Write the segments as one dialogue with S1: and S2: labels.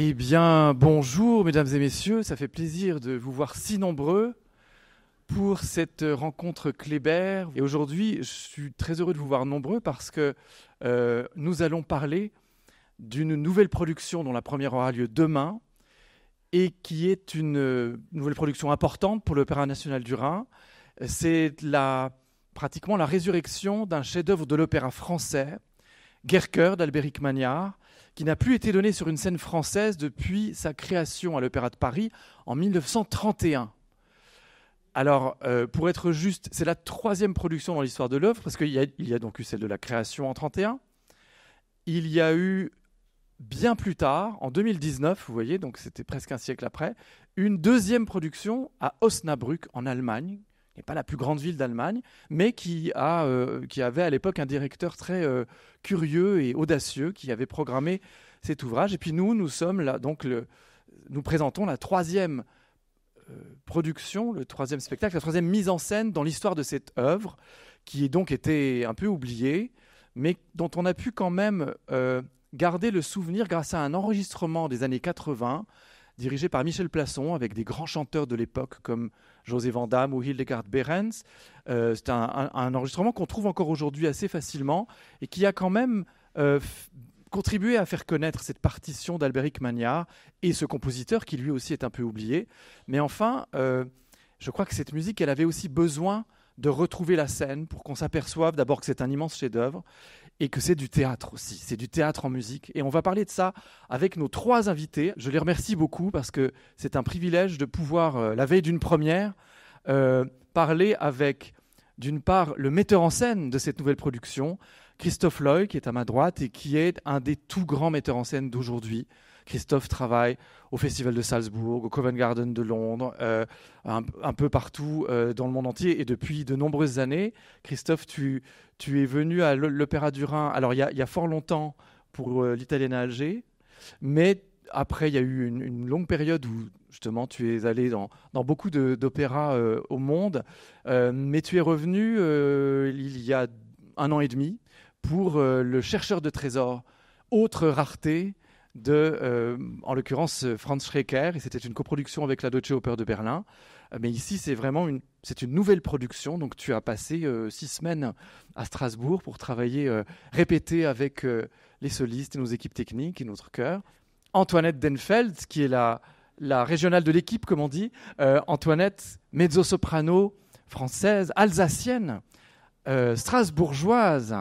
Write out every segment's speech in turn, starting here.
S1: Eh bien, bonjour mesdames et messieurs, ça fait plaisir de vous voir si nombreux pour cette rencontre Kléber. Et aujourd'hui, je suis très heureux de vous voir nombreux parce que euh, nous allons parler d'une nouvelle production dont la première aura lieu demain et qui est une euh, nouvelle production importante pour l'Opéra national du Rhin. C'est la, pratiquement la résurrection d'un chef-d'œuvre de l'opéra français, Gerker d'Albéric Magnard, qui n'a plus été donné sur une scène française depuis sa création à l'Opéra de Paris en 1931. Alors, euh, pour être juste, c'est la troisième production dans l'histoire de l'œuvre, parce qu'il y, y, a donc eu celle de la création en 1931. Il y a eu, bien plus tard, en 2019, vous voyez, donc c'était presque un siècle après, une deuxième production à Osnabrück, en Allemagne, n'est pas la plus grande ville d'Allemagne, mais qui, a, euh, qui avait à l'époque un directeur très euh, curieux et audacieux qui avait programmé cet ouvrage. Et puis nous, nous sommes là, donc nous présentons la troisième euh, production, le troisième spectacle, la troisième mise en scène dans l'histoire de cette œuvre, qui est donc été un peu oubliée, mais dont on a pu quand même garder le souvenir grâce à un enregistrement des années 80 dirigé par Michel Plasson, avec des grands chanteurs de l'époque comme José Van Damme ou Hildegard Behrens. Euh, c'est un, enregistrement qu'on trouve encore aujourd'hui assez facilement et qui a quand même euh, contribué à faire connaître cette partition d'Albéric Magnard et ce compositeur qui lui aussi est un peu oublié. Mais enfin, euh, je crois que cette musique, elle avait aussi besoin de retrouver la scène pour qu'on s'aperçoive d'abord que c'est un immense chef-d'œuvre et que c'est du théâtre aussi. C'est du théâtre en musique. Et on va parler de ça avec nos trois invités. Je les remercie beaucoup parce que c'est un privilège de pouvoir, euh, la veille d'une première, euh, parler avec, d'une part, le metteur en scène de cette nouvelle production, Christophe Loy, qui est à ma droite et qui est un des tout grands metteurs en scène d'aujourd'hui. Christophe travaille au Festival de Salzbourg, au Covent Garden de Londres, euh, un, peu partout euh, dans le monde entier. Et depuis de nombreuses années, Christophe, tu, tu es venu à l'Opéra du Rhin. Alors, il y, a fort longtemps pour euh, l'Italienne à Alger, mais après, il y a eu une, longue période où justement tu es allé dans, dans beaucoup d'opéras au monde, mais tu es revenu il y a un an et demi pour Le chercheur de trésors, autre rareté de, euh, en l'occurrence, Franz Schrecker. Et c'était une coproduction avec la Deutsche Oper de Berlin. Euh, mais ici, c'est vraiment une, c'est une nouvelle production. Donc, tu as passé euh, six semaines à Strasbourg pour travailler, répéter avec les solistes, nos équipes techniques et notre chœur. Antoinette Denfeld, qui est la, la régionale de l'équipe, comme on dit. Antoinette, mezzo-soprano française, alsacienne, strasbourgeoise.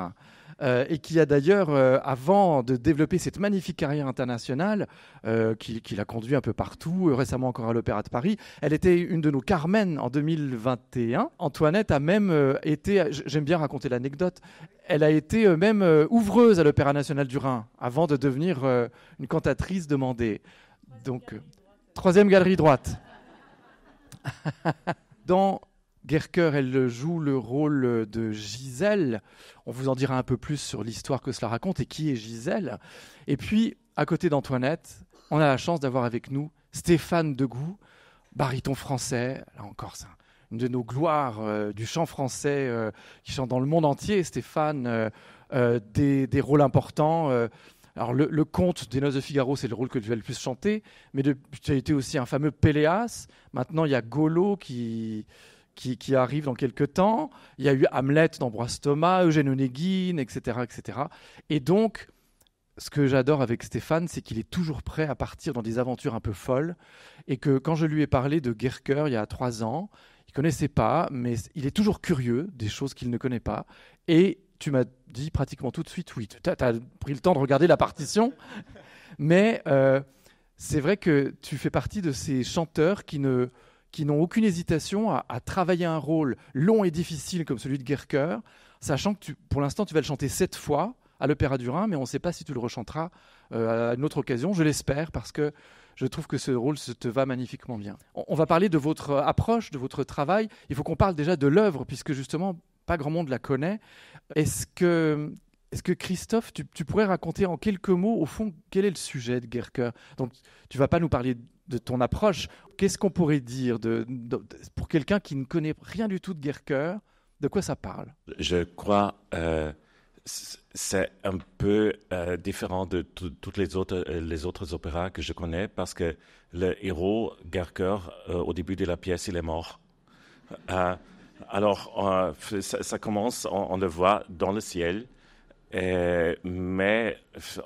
S1: Euh, et qui a d'ailleurs, euh, avant de développer cette magnifique carrière internationale, euh, qui, l'a conduit un peu partout, récemment encore à l'Opéra de Paris, elle était une de nos Carmen en 2021. Antoinette a même été, j'aime bien raconter l'anecdote, elle a été même ouvreuse à l'Opéra national du Rhin, avant de devenir une cantatrice demandée. Donc, galerie troisième galerie droite. Dans Gerker, elle joue le rôle de Gisèle. On vous en dira un peu plus sur l'histoire que cela raconte et qui est Gisèle. Et puis, à côté d'Antoinette, on a la chance d'avoir avec nous Stéphane Degout, baryton français. Là encore, c'est une de nos gloires euh, du chant français euh, qui chante dans le monde entier. Stéphane, euh, des, rôles importants. alors, le, conte des Noces de Figaro, c'est le rôle que tu as le plus chanter, mais tu as été aussi un fameux Péléas. Maintenant, il y a Golo qui qui, arrive dans quelques temps. Il y a eu Hamlet d'Ambroise Thomas, Eugène Onéguine, etc., etc. Et donc, ce que j'adore avec Stéphane, c'est qu'il est toujours prêt à partir dans des aventures un peu folles. Et que quand je lui ai parlé de Guercœur il y a trois ans, il connaissait pas, mais il est toujours curieux des choses qu'il ne connaît pas. Et tu m'as dit pratiquement tout de suite, oui, tu as, pris le temps de regarder la partition. Mais euh, c'est vrai que tu fais partie de ces chanteurs qui ne qui n'ont aucune hésitation à, travailler un rôle long et difficile comme celui de Gerker, sachant que tu, pour l'instant tu vas le chanter sept fois à l'Opéra du Rhin, mais on ne sait pas si tu le rechanteras euh, à une autre occasion, je l'espère, parce que je trouve que ce rôle te va magnifiquement bien. On, va parler de votre approche, de votre travail. Il faut qu'on parle déjà de l'œuvre, puisque justement, pas grand monde la connaît. Est-ce que est que Christophe, tu, pourrais raconter en quelques mots, au fond, quel est le sujet de Gerker Donc, tu vas pas nous parler de ton approche. Qu'est-ce qu'on pourrait dire pour quelqu'un qui ne connaît rien du tout de Guerre-Cœur, De quoi ça parle
S2: Je crois euh, c'est un peu euh, différent de toutes les autres euh, les autres opéras que je connais parce que le héros guerre euh, au début de la pièce il est mort. alors ça, commence, on le voit dans le ciel mais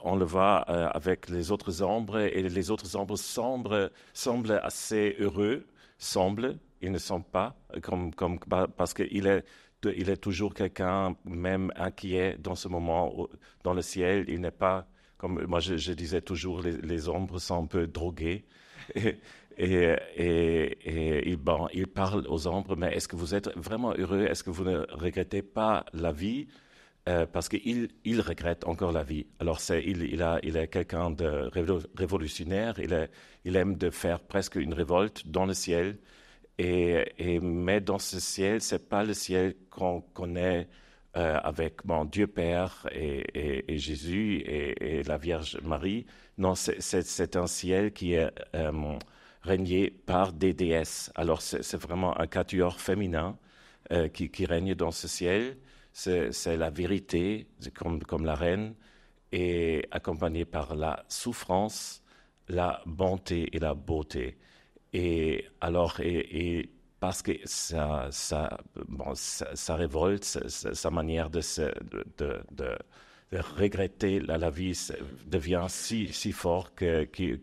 S2: on le voit euh, avec les autres ombres, et les autres ombres semblent, assez heureux, semblent, ils ne sont pas, comme, comme, parce qu'il est, il est toujours quelqu'un, même inquiet dans ce moment, dans le ciel, il n'est pas, comme moi je, disais toujours, les, ombres sont un peu droguées. Et, bon, il, parle aux ombres, mais est-ce que vous êtes vraiment heureux Est-ce que vous ne regrettez pas la vie euh, parce qu'il regrette encore la vie. Alors il, est quelqu'un de révolutionnaire, il, aime de faire presque une révolte dans le ciel, mais dans ce ciel, ce n'est pas le ciel qu'on connaît euh, avec mon Dieu Père et, Jésus et, la Vierge Marie. Non, c'est, un ciel qui est euh, régné par des déesses. Alors c'est, vraiment un quatuor féminin qui, règne dans ce ciel c'est la vérité, comme, comme la reine, et accompagnée par la souffrance, la bonté et la beauté. Et alors, et, parce que ça, ça, bon, ça, révolte sa, manière de, de, regretter la, la, vie devient si, si fort que, que,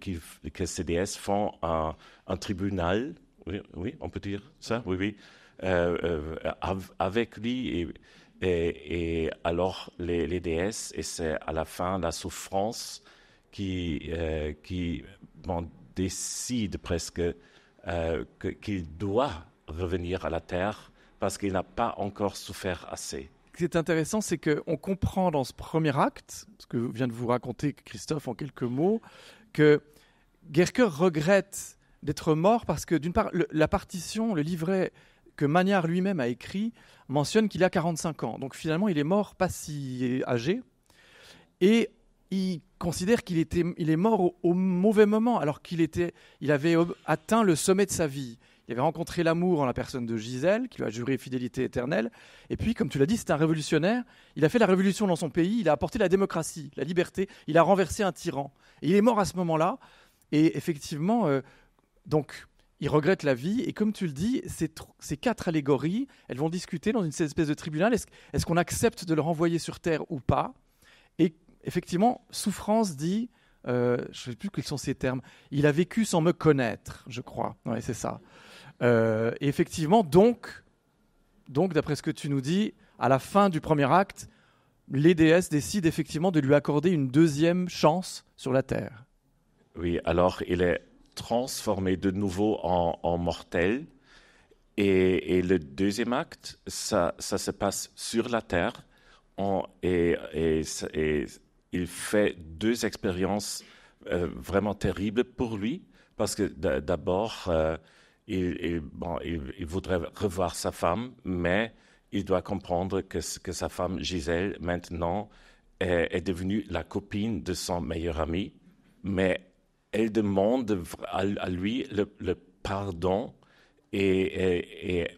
S2: que CDS font un, tribunal, oui, oui, on peut dire ça, oui, oui, euh, euh, avec lui et, et, alors les, déesses, et c'est à la fin la souffrance qui, euh, qui décide presque euh, qu'il doit revenir à la terre parce qu'il n'a pas encore souffert assez.
S1: Ce qui est intéressant, c'est qu'on comprend dans ce premier acte, ce que vient de vous raconter Christophe en quelques mots, que Gerker regrette d'être mort parce que d'une part, la partition, le livret que Magnard lui-même a écrit mentionne qu'il a 45 ans. Donc finalement, il est mort pas si âgé. Et il considère qu'il était, il est mort au, mauvais moment, alors qu'il était, il avait atteint le sommet de sa vie. Il avait rencontré l'amour en la personne de Gisèle, qui lui a juré fidélité éternelle. Et puis, comme tu l'as dit, c'est un révolutionnaire. Il a fait la révolution dans son pays. Il a apporté la démocratie, la liberté. Il a renversé un tyran. il est mort à ce moment-là. Et effectivement, euh, donc, il regrette la vie. Et comme tu le dis, ces, ces quatre allégories, elles vont discuter dans une espèce de tribunal. Est-ce qu'on accepte de le renvoyer sur Terre ou pas Et effectivement, souffrance dit, euh, je ne sais plus quels sont ces termes, il a vécu sans me connaître, je crois. Oui, c'est ça. Euh, et effectivement, donc, donc d'après ce que tu nous dis, à la fin du premier acte, les déesses décident effectivement de lui accorder une deuxième chance sur la Terre. Oui,
S2: alors il est transformé de nouveau en, mortel. Et, le deuxième acte, ça, ça, se passe sur la Terre. On, et, et, il fait deux expériences euh, vraiment terribles pour lui, parce que d'abord, euh, il, bon, il, voudrait revoir sa femme, mais il doit comprendre que, que sa femme Gisèle, maintenant, est, est devenue la copine de son meilleur ami, mais elle demande à, lui le, pardon. Et, et,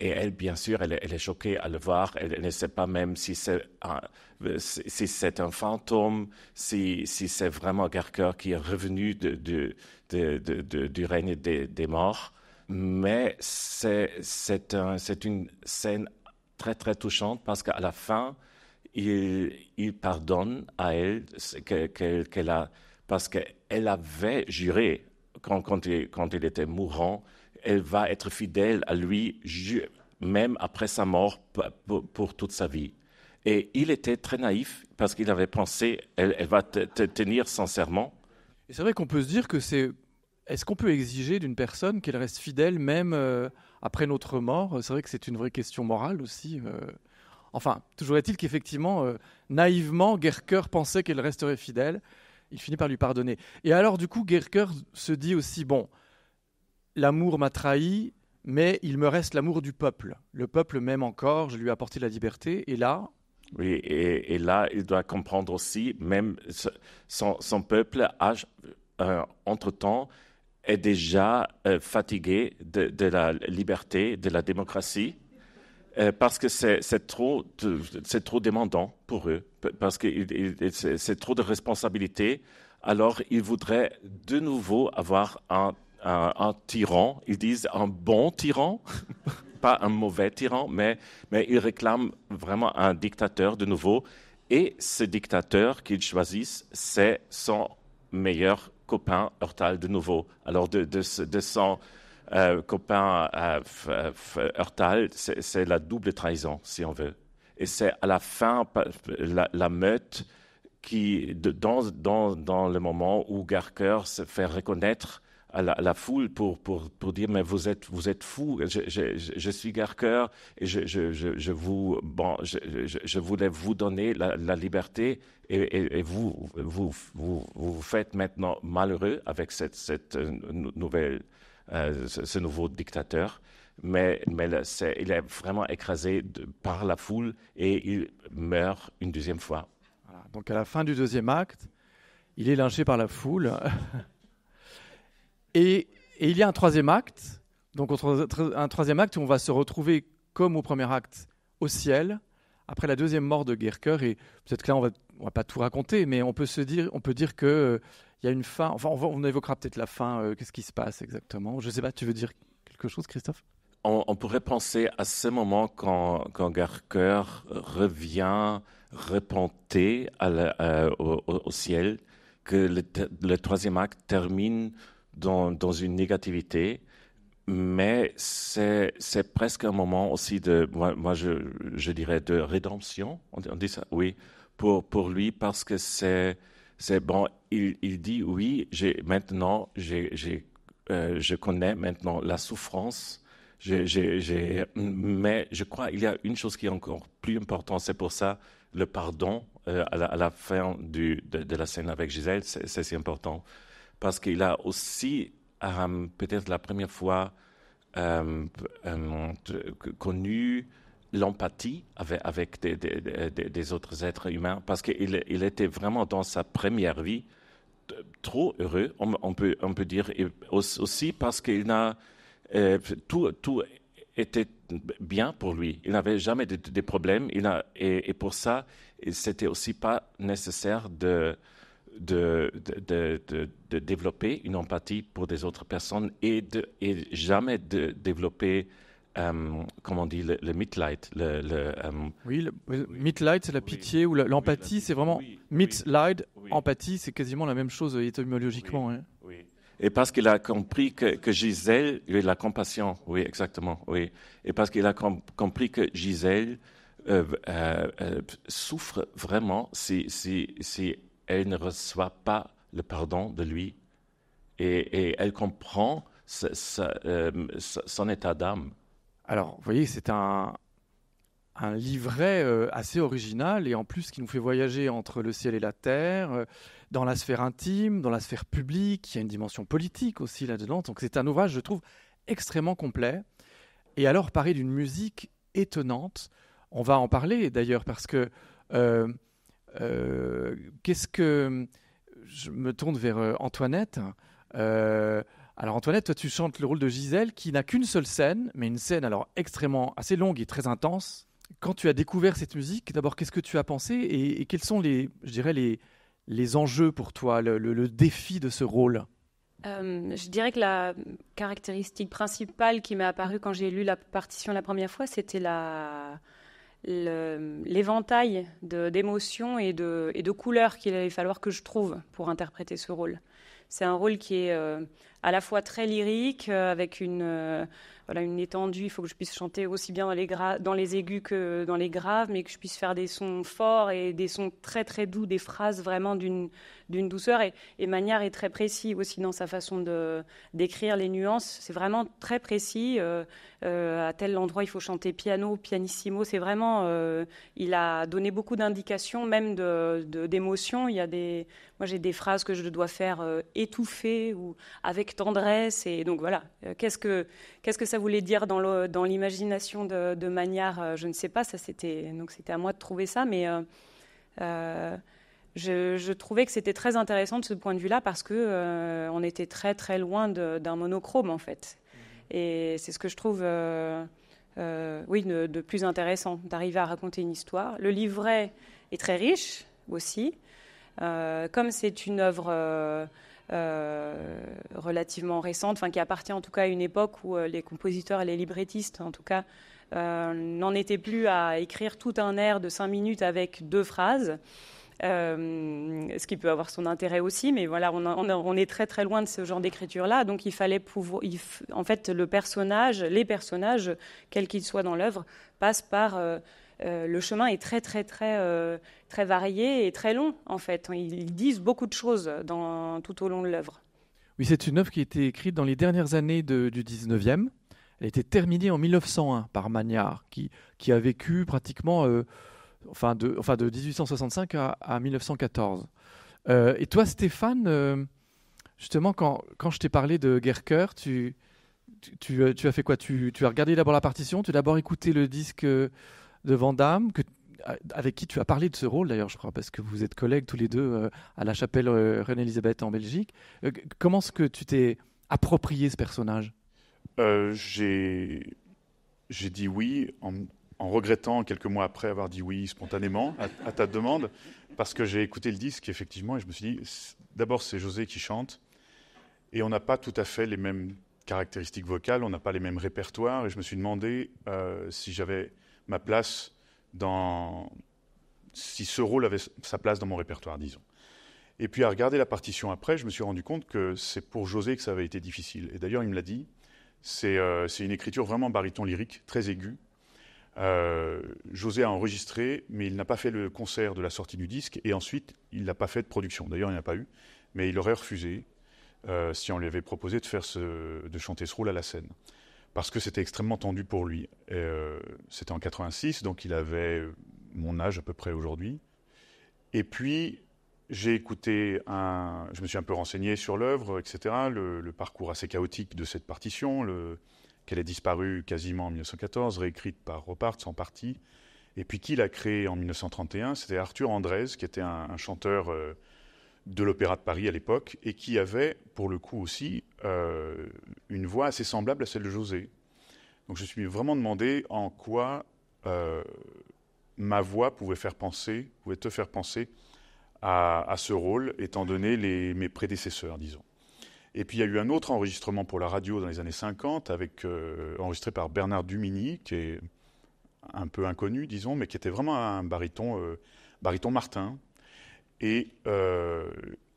S2: elle, bien sûr, elle, est choquée à le voir. Elle, ne sait pas même si c'est un, si c'est un fantôme, si, si c'est vraiment quelqu'un qui est revenu de, de, de, du règne des, des morts. Mais c'est, un, c'est une scène très, très touchante parce qu'à la fin, il, il pardonne à elle qu'elle, qu'elle a parce qu'elle avait juré, quand, quand, il, était mourant, elle va être fidèle à lui, même après sa mort, pour, toute sa vie. Et il était très naïf parce qu'il avait pensé, elle, elle va tenir sincèrement.
S1: Et c'est vrai qu'on peut se dire que c'est... Est-ce qu'on peut exiger d'une personne qu'elle reste fidèle même euh, après notre mort C'est vrai que c'est une vraie question morale aussi. Euh. Enfin, toujours est-il qu'effectivement, euh, naïvement, Gerker pensait qu'elle resterait fidèle il finit par lui pardonner. Et alors, du coup, Gerker se dit aussi bon, l'amour m'a trahi, mais il me reste l'amour du peuple. Le peuple m'aime encore, je lui ai apporté la liberté, et là.
S2: Oui, et, là, il doit comprendre aussi, même son, peuple euh, entre-temps, est déjà euh, fatigué de la liberté, de la démocratie euh, parce que c'est trop, c'est trop demandant pour eux, parce que c'est trop de responsabilité. Alors, ils voudraient de nouveau avoir un, un, tyran. Ils disent un bon tyran, pas un mauvais tyran, mais, mais ils réclament vraiment un dictateur de nouveau. Et ce dictateur qu'ils choisissent, c'est son meilleur copain hortal de nouveau. Alors, de, de, de, de son euh, copain euh, c'est la double trahison, si on veut. Et c'est à la fin, la, meute qui, dans, dans, le moment où Garker se fait reconnaître à la, foule pour, dire Mais vous êtes, vous êtes fou, je, suis Garker et je, vous, je, voulais vous donner la, liberté et, vous, vous, faites maintenant malheureux avec cette euh, nouvelle euh, ce, nouveau dictateur. Mais, mais il est vraiment écrasé par la foule et il meurt une deuxième
S1: fois. donc à la fin du deuxième acte, il est lynché par la foule. et, il y a un troisième acte. Donc un troisième acte où on va se retrouver comme au premier acte au ciel après la deuxième mort de Gerker. Et peut-être que là on va on va pas tout raconter, mais on peut se dire, on peut dire que il y a une fin. Enfin, on, évoquera peut-être la fin. Euh, qu'est-ce qui se passe exactement Je ne sais pas. Tu veux dire quelque chose, Christophe
S2: on, pourrait penser à ce moment quand, quand revient repenté à euh, au, ciel, que le, le, troisième acte termine dans, dans une négativité mais c'est, c'est presque un moment aussi de, moi, moi je, je, dirais, de rédemption. On, dit ça, oui, pour, pour lui, parce que c'est, c'est bon, il, dit oui, maintenant, euh, je connais maintenant la souffrance. mais je crois qu'il y a une chose qui est encore plus importante, c'est pour ça le pardon euh, à, la, fin du, de, la scène avec Gisèle, c'est, si important. Parce qu'il a aussi, euh, peut-être la première fois, connu l'empathie avec, avec des, autres êtres humains parce qu'il il était vraiment dans sa première vie trop heureux, on, peut, on peut dire, et aussi parce qu'il n'a euh, tout, tout était bien pour lui. Il n'avait jamais de, problèmes. Il a, et, pour ça, c'était aussi pas nécessaire de de, de, de, développer une empathie pour des autres personnes et, et jamais de développer euh,
S1: comment on dit, le, le Mitleid. Euh, oui, le, Mitleid, c'est la pitié ou l'empathie, c'est vraiment oui, Mitleid, empathie, c'est quasiment la même chose étymologiquement. Hein.
S2: Et parce qu'il a compris que, que Gisèle, la compassion, oui, exactement, oui. Et parce qu'il a compris que Gisèle euh, souffre vraiment si, elle ne reçoit pas le pardon de lui. Et, elle comprend son état d'âme. Alors,
S1: vous voyez, c'est un, livret euh, assez original et en plus qui nous fait voyager entre le ciel et la terre, euh, dans la sphère intime, dans la sphère publique. Il y a une dimension politique aussi là-dedans. Donc, c'est un ouvrage, je trouve, extrêmement complet. Et alors, parler d'une musique étonnante. On va en parler d'ailleurs parce que euh, qu'est-ce que je me tourne vers Antoinette. Alors Antoinette, toi tu chantes le rôle de Gisèle qui n'a qu'une seule scène, mais une scène alors extrêmement assez longue et très intense. Quand tu as découvert cette musique, d'abord qu'est-ce que tu as pensé et, quels sont les, je dirais les, les enjeux pour toi, le, défi de ce rôle
S3: euh, je dirais que la caractéristique principale qui m'est apparue quand j'ai lu la partition la première fois, c'était l'éventail d'émotions et de, couleurs qu'il allait falloir que je trouve pour interpréter ce rôle. C'est un rôle qui est euh, à la fois très lyrique, euh, avec une euh, voilà, une étendue, il faut que je puisse chanter aussi bien dans les, dans les aigus que dans les graves, mais que je puisse faire des sons forts et des sons très très doux, des phrases vraiment d'une douceur. Et, Manière est très précis aussi dans sa façon de d'écrire les nuances. C'est vraiment très précis. Euh, à tel endroit, il faut chanter piano, pianissimo. C'est vraiment. il a donné beaucoup d'indications, même d'émotions. De, il y a des. Moi, j'ai des phrases que je dois faire étouffer ou avec tendresse. Et donc voilà, euh, qu'est-ce que, qu'est-ce que ça voulait dire dans l'imagination de, de, Magnard euh, Je ne sais pas, ça c'était, donc c'était à moi de trouver ça, mais euh, je, je, trouvais que c'était très intéressant de ce point de vue-là parce que on était très très loin d'un monochrome en fait. Mmh. Et c'est ce que je trouve, oui, de, de, plus intéressant, d'arriver à raconter une histoire. Le livret est très riche aussi. comme c'est une œuvre euh, relativement récente, enfin qui appartient en tout cas à une époque où euh, les compositeurs et les librettistes, en tout cas, euh, n'en étaient plus à écrire tout un air de cinq minutes avec deux phrases. ce qui peut avoir son intérêt aussi, mais voilà, on, est très très loin de ce genre d'écriture-là, donc il fallait pouvoir, en fait, le personnage, les personnages, quels qu'ils soient dans l'œuvre, passent par euh, le chemin est très très très euh, très varié et très long en fait. Ils disent beaucoup de choses dans, tout au long de l'œuvre. Oui,
S1: c'est une œuvre qui a été écrite dans les dernières années du 19e. Elle a été terminée en 1901 par Magnard, qui, qui a vécu pratiquement euh, enfin de, enfin de 1865 à, 1914. et toi, Stéphane, justement, quand, quand je t'ai parlé de Gerker, tu, tu, tu, as fait quoi tu, tu, as regardé d'abord la partition, tu as d'abord écouté le disque de Van avec qui tu as parlé de ce rôle d'ailleurs, je crois, parce que vous êtes collègues tous les deux euh, à la chapelle euh, Reine-Elisabeth en Belgique. Euh, comment est-ce que tu t'es approprié ce personnage
S4: J'ai dit oui en, regrettant quelques mois après avoir dit oui spontanément à ta demande, parce que j'ai écouté le disque effectivement et je me suis dit, d'abord c'est José qui chante, et on n'a pas tout à fait les mêmes caractéristiques vocales, on n'a pas les mêmes répertoires, et je me suis demandé si j'avais ma place dans. si ce rôle avait sa place dans mon répertoire, disons. Et puis à regarder la partition après, je me suis rendu compte que c'est pour José que ça avait été difficile. Et d'ailleurs, il me l'a dit, c'est euh, une écriture vraiment baryton lyrique, très aiguë. Euh, José a enregistré, mais il n'a pas fait le concert de la sortie du disque, et ensuite, il n'a pas fait de production. D'ailleurs, il n'y a pas eu, mais il aurait refusé euh, si on lui avait proposé de, faire de chanter ce rôle à la scène parce que c'était extrêmement tendu pour lui. Euh, c'était en 86, donc il avait mon âge à peu près aujourd'hui. Et puis, j'ai écouté un. Je me suis un peu renseigné sur l'œuvre, etc., le, parcours assez chaotique de cette partition, qu'elle est disparue quasiment en 1914, réécrite par Roparts en partie, et puis qui l'a créée en 1931. C'était Arthur Andrés, qui était un, chanteur euh, de l'Opéra de Paris à l'époque, et qui avait, pour le coup aussi, euh, une voix assez semblable à celle de José. Donc je me suis vraiment demandé en quoi euh, ma voix pouvait faire penser, pouvait te faire penser à, ce rôle, étant donné les, mes prédécesseurs, disons. Et puis il y a eu un autre enregistrement pour la radio dans les années 50, avec, euh, enregistré par Bernard Dumini, qui est un peu inconnu, disons, mais qui était vraiment un bariton baryton Martin, et euh,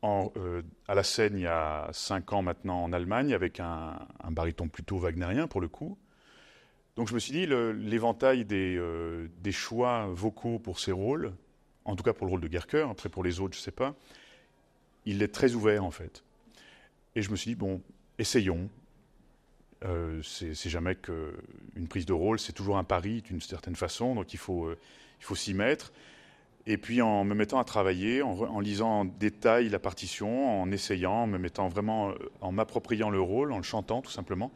S4: euh, à la scène, il y a cinq ans maintenant, en Allemagne, avec un, un baryton plutôt wagnerien, pour le coup. Donc je me suis dit, l'éventail euh, des, choix vocaux pour ces rôles, en tout cas pour le rôle de Gerker, après pour les autres, je ne sais pas, il est très ouvert, en fait. Et je me suis dit, bon, essayons. c'est jamais qu'une prise de rôle, c'est toujours un pari d'une certaine façon, donc il faut, il faut s'y mettre. Et puis en me mettant à travailler, en, lisant en détail la partition, en essayant, en me mettant vraiment, euh, en m'appropriant le rôle, en le chantant tout simplement,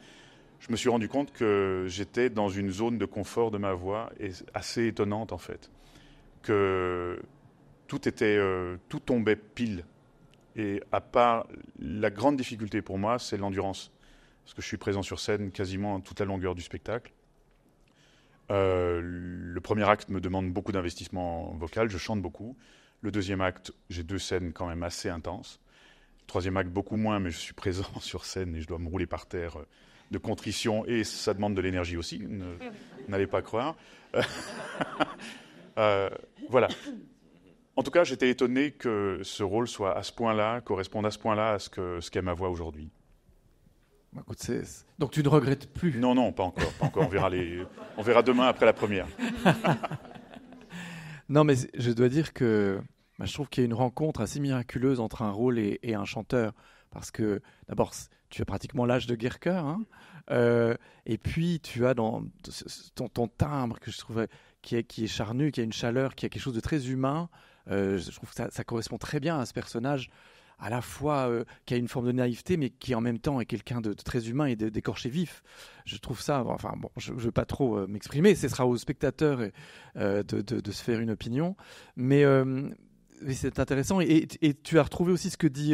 S4: je me suis rendu compte que j'étais dans une zone de confort de ma voix et assez étonnante en fait, que tout était, euh, tout tombait pile. Et à part la grande difficulté pour moi, c'est l'endurance, parce que je suis présent sur scène quasiment toute la longueur du spectacle. Euh, le premier acte me demande beaucoup d'investissement vocal, je chante beaucoup. Le deuxième acte, j'ai deux scènes quand même assez intenses. Le troisième acte, beaucoup moins, mais je suis présent sur scène et je dois me rouler par terre euh, de contrition et ça demande de l'énergie aussi, n'allez pas croire. Euh, voilà. En tout cas, j'étais étonné que ce rôle soit à ce point-là, corresponde à ce point-là à ce qu'est ce ma voix aujourd'hui.
S1: Bah, Donc tu ne regrettes plus Non, non, pas encore.
S4: Pas encore. On, verra les... On verra demain après la première.
S1: non, mais je dois dire que bah, je trouve qu'il y a une rencontre assez miraculeuse entre un rôle et, un chanteur. Parce que d'abord, tu as pratiquement l'âge de Guercoeur. Hein. Euh, et puis, tu as dans ton, timbre que je trouve qui est, qui est charnu, qui a une chaleur, qui a quelque chose de très humain. Euh, je trouve que ça, ça, correspond très bien à ce personnage à la fois euh, qui a une forme de naïveté, mais qui en même temps est quelqu'un de, très humain et d'écorché vif. Je trouve ça, enfin bon, je ne veux pas trop euh, m'exprimer, ce sera aux spectateurs euh, de, se faire une opinion, mais, c'est intéressant. Et, tu as retrouvé aussi ce que dit...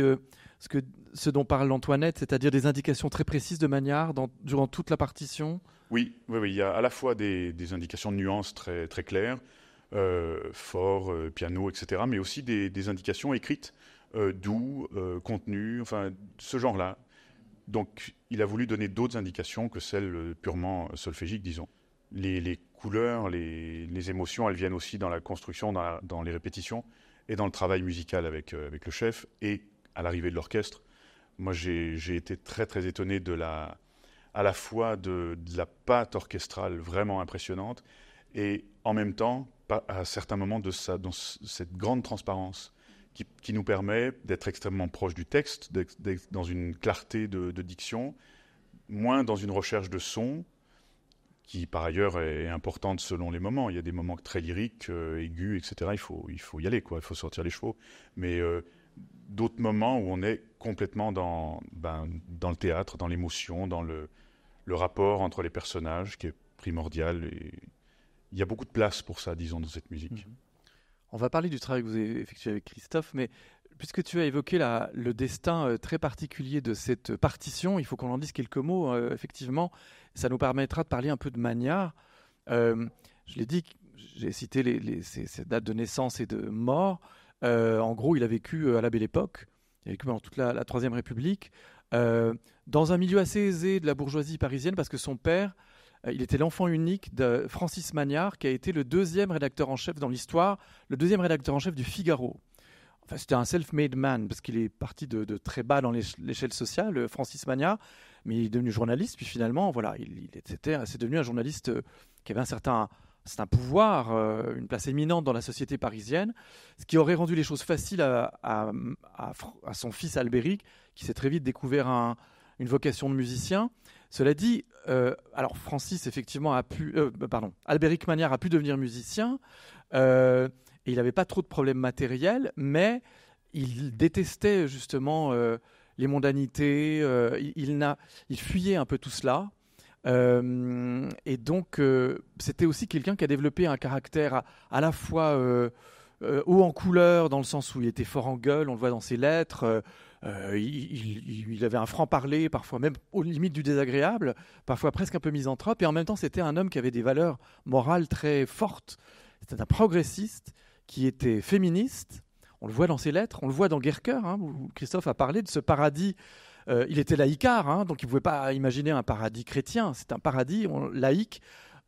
S1: ce, que, ce dont parle Antoinette, c'est-à-dire des indications très précises de manière, dans, durant toute la partition
S4: Oui, oui, oui, il y a à la fois des, indications de nuances très, très claires, fort, piano, etc., mais aussi des indications écrites euh, doux, euh, contenu, enfin ce genre-là. Donc il a voulu donner d'autres indications que celles euh, purement solfégiques, disons. Les, couleurs, les, émotions, elles viennent aussi dans la construction, dans, les répétitions et dans le travail musical avec, le chef et à l'arrivée de l'orchestre. Moi, j'ai été très très étonné de la, à la fois de, la pâte orchestrale vraiment impressionnante et en même temps, à certains moments, de, de cette grande transparence qui, nous permet d'être extrêmement proche du texte, d'être dans une clarté de, diction, moins dans une recherche de son, qui par ailleurs est importante selon les moments. Il y a des moments très lyriques, euh, aigus, etc. Il faut, il faut y aller, quoi. il faut sortir les chevaux. Mais euh, d'autres moments où on est complètement dans, ben, dans le théâtre, dans l'émotion, dans le, le rapport entre les personnages qui est primordial.
S1: Et il y a beaucoup de place pour ça, disons, dans cette musique. Mm-hmm. On va parler du travail que vous avez effectué avec Christophe, mais puisque tu as évoqué le destin euh, très particulier de cette partition, il faut qu'on en dise quelques mots. Euh, effectivement, ça nous permettra de parler un peu de Magnard. Euh, je l'ai dit, j'ai cité les, ses, dates de naissance et de mort. en gros, il a vécu à la Belle Époque, il a vécu pendant toute la Troisième République, dans un milieu assez aisé de la bourgeoisie parisienne, parce que son père euh, il était l'enfant unique de Francis Magnard, qui a été le deuxième rédacteur en chef dans l'histoire, le deuxième rédacteur en chef du Figaro. Enfin, c'était un self-made man, parce qu'il est parti de, très bas dans l'échelle sociale, euh, Francis Magnard, mais il est devenu journaliste, puis finalement, voilà, il, il c'est devenu un journaliste euh, qui avait un certain, c'est un pouvoir, une place éminente dans la société parisienne, ce qui aurait rendu les choses faciles à, à son fils Albéric, qui s'est très vite découvert un, une vocation de musicien. Cela dit, euh, alors Francis effectivement a pu, euh, bah, pardon, Albéric Manière a pu devenir musicien euh, et il n'avait pas trop de problèmes matériels, mais il détestait justement les mondanités, il, il, fuyait un peu tout cela. et donc, c'était aussi quelqu'un qui a développé un caractère à, à la fois haut en couleur, dans le sens où il était fort en gueule, on le voit dans ses lettres, euh, il, avait un franc-parler, parfois même aux limites du désagréable, parfois presque un peu misanthrope, et en même temps c'était un homme qui avait des valeurs morales très fortes. C'était un progressiste qui était féministe, on le voit dans ses lettres, on le voit dans Guercheur, hein, où Christophe a parlé de ce paradis. Euh, il était laïcard, hein, donc il ne pouvait pas imaginer un paradis chrétien, c'est un paradis laïque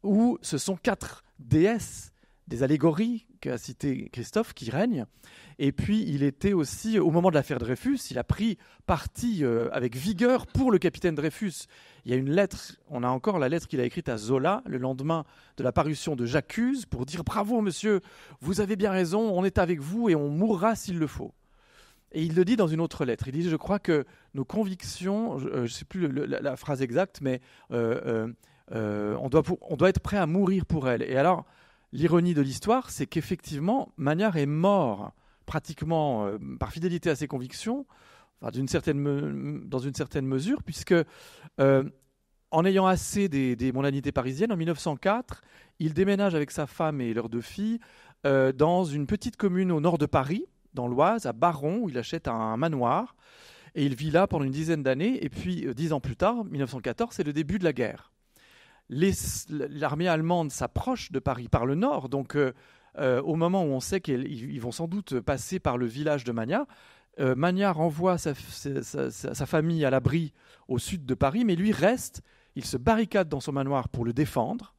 S1: où ce sont quatre déesses des allégories qu'a cité Christophe qui règne. Et puis, il était aussi, au moment de l'affaire Dreyfus, il a pris parti euh, avec vigueur pour le capitaine Dreyfus. Il y a une lettre, on a encore la lettre qu'il a écrite à Zola le lendemain de la parution de J'accuse pour dire Bravo, monsieur, vous avez bien raison, on est avec vous et on mourra s'il le faut. Et il le dit dans une autre lettre. Il dit Je crois que nos convictions, je ne euh, sais plus la, phrase exacte, mais euh, on, doit on doit être prêt à mourir pour elles. Et alors, L'ironie de l'histoire, c'est qu'effectivement, Magnard est mort pratiquement euh, par fidélité à ses convictions, enfin, certaine dans une certaine mesure, puisque euh, en ayant assez des, mondanités parisiennes, en 1904, il déménage avec sa femme et leurs deux filles euh, dans une petite commune au nord de Paris, dans l'Oise, à Baron, où il achète un manoir. Et il vit là pendant une dizaine d'années. Et puis, dix ans plus tard, 1914, c'est le début de la guerre l'armée allemande s'approche de Paris par le nord, donc euh, euh, au moment où on sait qu'ils vont sans doute passer par le village de Magna, euh, renvoie sa, famille à l'abri au sud de Paris, mais lui reste, il se barricade dans son manoir pour le défendre,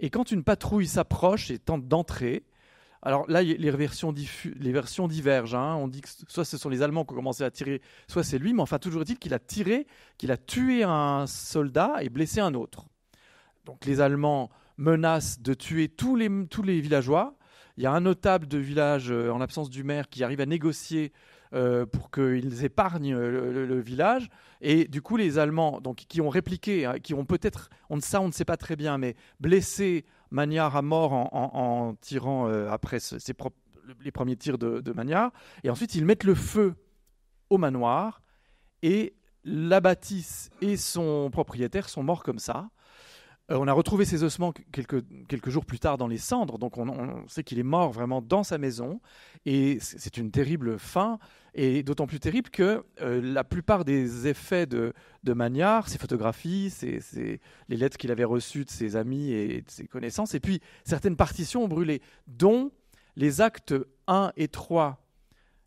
S1: et quand une patrouille s'approche et tente d'entrer, alors là, les versions, divergent. Hein. On dit que soit ce sont les Allemands qui ont commencé à tirer, soit c'est lui. Mais enfin, toujours dit qu'il a tiré, qu'il a tué un soldat et blessé un autre les Allemands menacent de tuer tous les, villageois. Il y a un notable de village, euh, en l'absence du maire, qui arrive à négocier euh, pour qu'ils épargnent euh, le, village. Et du coup, les Allemands, qui ont répliqué, hein, qui ont peut-être, on, ça on ne sait pas très bien, mais blessé Magnard à mort en, tirant après les premiers tirs de, de Magnard. Et ensuite, ils mettent le feu au manoir et la bâtisse et son propriétaire sont morts comme ça. Euh, on a retrouvé ses ossements quelques, jours plus tard dans les cendres, donc on, sait qu'il est mort vraiment dans sa maison, et c'est une terrible fin, et d'autant plus terrible que euh, la plupart des effets de, de Magnard, ses photographies, ses, les lettres qu'il avait reçues de ses amis et de ses connaissances, et puis certaines partitions ont brûlé, dont les actes 1 et 3,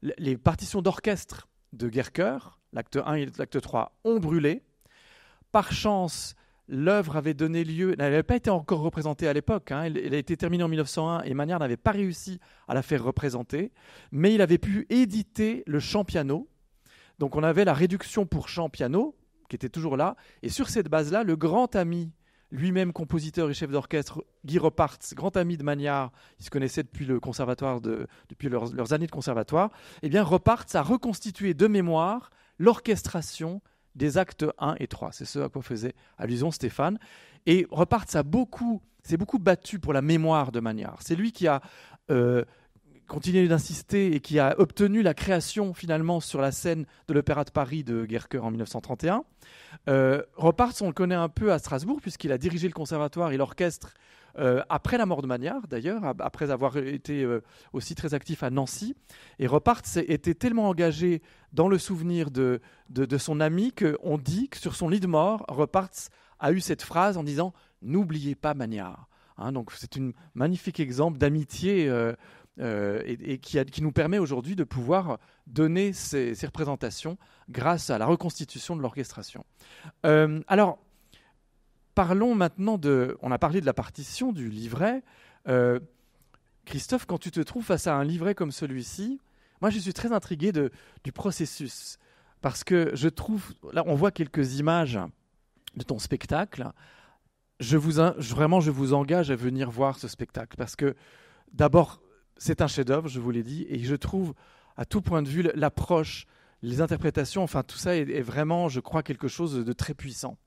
S1: les partitions d'orchestre de Gerker, l'acte 1 et l'acte 3, ont brûlé. Par chance, l'œuvre avait donné lieu, elle n'avait pas été encore représentée à l'époque, hein. elle, a été terminée en 1901 et Manière n'avait pas réussi à la faire représenter, mais il avait pu éditer le chant piano. Donc on avait la réduction pour chant piano, qui était toujours là, et sur cette base-là, le grand ami, lui-même compositeur et chef d'orchestre, Guy Repartz, grand ami de magnard ils se connaissaient depuis, le conservatoire depuis leurs, années de conservatoire, et eh bien Repartz a reconstitué de mémoire l'orchestration des actes 1 et 3. C'est ce à quoi faisait allusion Stéphane. Et Repart, ça beaucoup, s'est beaucoup battu pour la mémoire de Magnard. C'est lui qui a euh, continué d'insister et qui a obtenu la création finalement sur la scène de l'Opéra de Paris de Guercœur en 1931. Euh, on le connaît un peu à Strasbourg puisqu'il a dirigé le conservatoire et l'orchestre euh, après la mort de Magnard d'ailleurs, après avoir été euh, aussi très actif à Nancy. Et Repart était tellement engagé dans le souvenir de, de, son ami qu'on dit que sur son lit de mort, Reparts a eu cette phrase en disant N'oubliez pas Magnard. Hein, donc c'est un magnifique exemple d'amitié. Euh, et, qui, qui, nous permet aujourd'hui de pouvoir donner ces, représentations grâce à la reconstitution de l'orchestration. alors, Parlons maintenant de. On a parlé de la partition, du livret. Euh, Christophe, quand tu te trouves face à un livret comme celui-ci, moi je suis très intrigué de, du processus. Parce que je trouve. Là, on voit quelques images de ton spectacle. Je vous, vraiment, je vous engage à venir voir ce spectacle. Parce que, d'abord, c'est un chef-d'œuvre, je vous l'ai dit, et je trouve, à tout point de vue, l'approche les interprétations, enfin tout ça est, vraiment, je crois, quelque chose de très puissant.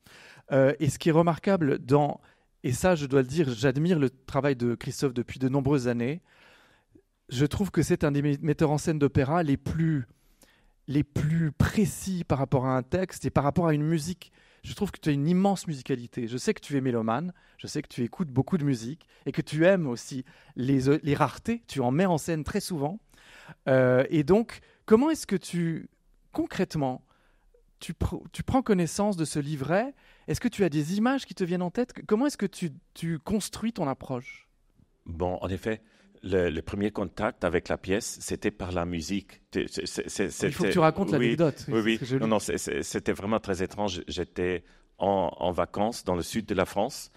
S1: Euh, et ce qui est remarquable dans, et ça je dois le dire, j'admire le travail de Christophe depuis de nombreuses années, je trouve que c'est un des metteurs en scène d'opéra les plus, les plus précis par rapport à un texte et par rapport à une musique. Je trouve que tu as une immense musicalité. Je sais que tu es mélomane, je sais que tu écoutes beaucoup de musique et que tu aimes aussi les, les raretés, tu en mets en scène très souvent. Euh, et donc, comment est-ce que tu concrètement, tu, prends connaissance de ce livret, est-ce que tu as des images qui te viennent en tête Comment est-ce que tu, construis ton approche
S2: Bon, en effet, le, premier contact avec la pièce, c'était par la musique. Il faut que tu racontes l'anecdote. Oui, oui. Non, c'était vraiment très étrange. J'étais en, vacances dans le sud de la France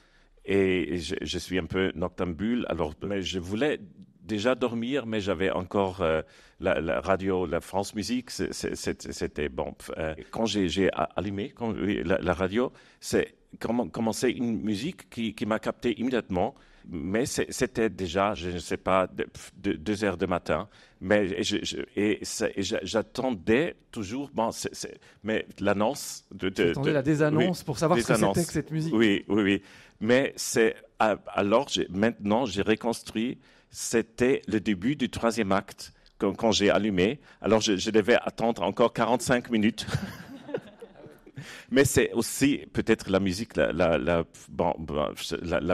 S2: et je, suis un peu noctambule. Alors, mais je voulais déjà dormir, mais j'avais encore euh, la, radio, la France Musique, c'était bon. Euh, quand j'ai allumé quand, la, radio, c'est commencé une musique qui, m'a capté immédiatement. Mais c'était déjà, je ne sais pas, deux heures du de matin. Mais et j'attendais toujours, bon, mais l'annonce de, la désannonce pour savoir ce que c'était que cette musique. Oui, oui, oui. Mais c'est alors, maintenant, j'ai reconstruit c'était le début du troisième acte quand, j'ai allumé. Alors je, devais attendre encore 45 minutes. Mais c'est aussi peut-être la musique la,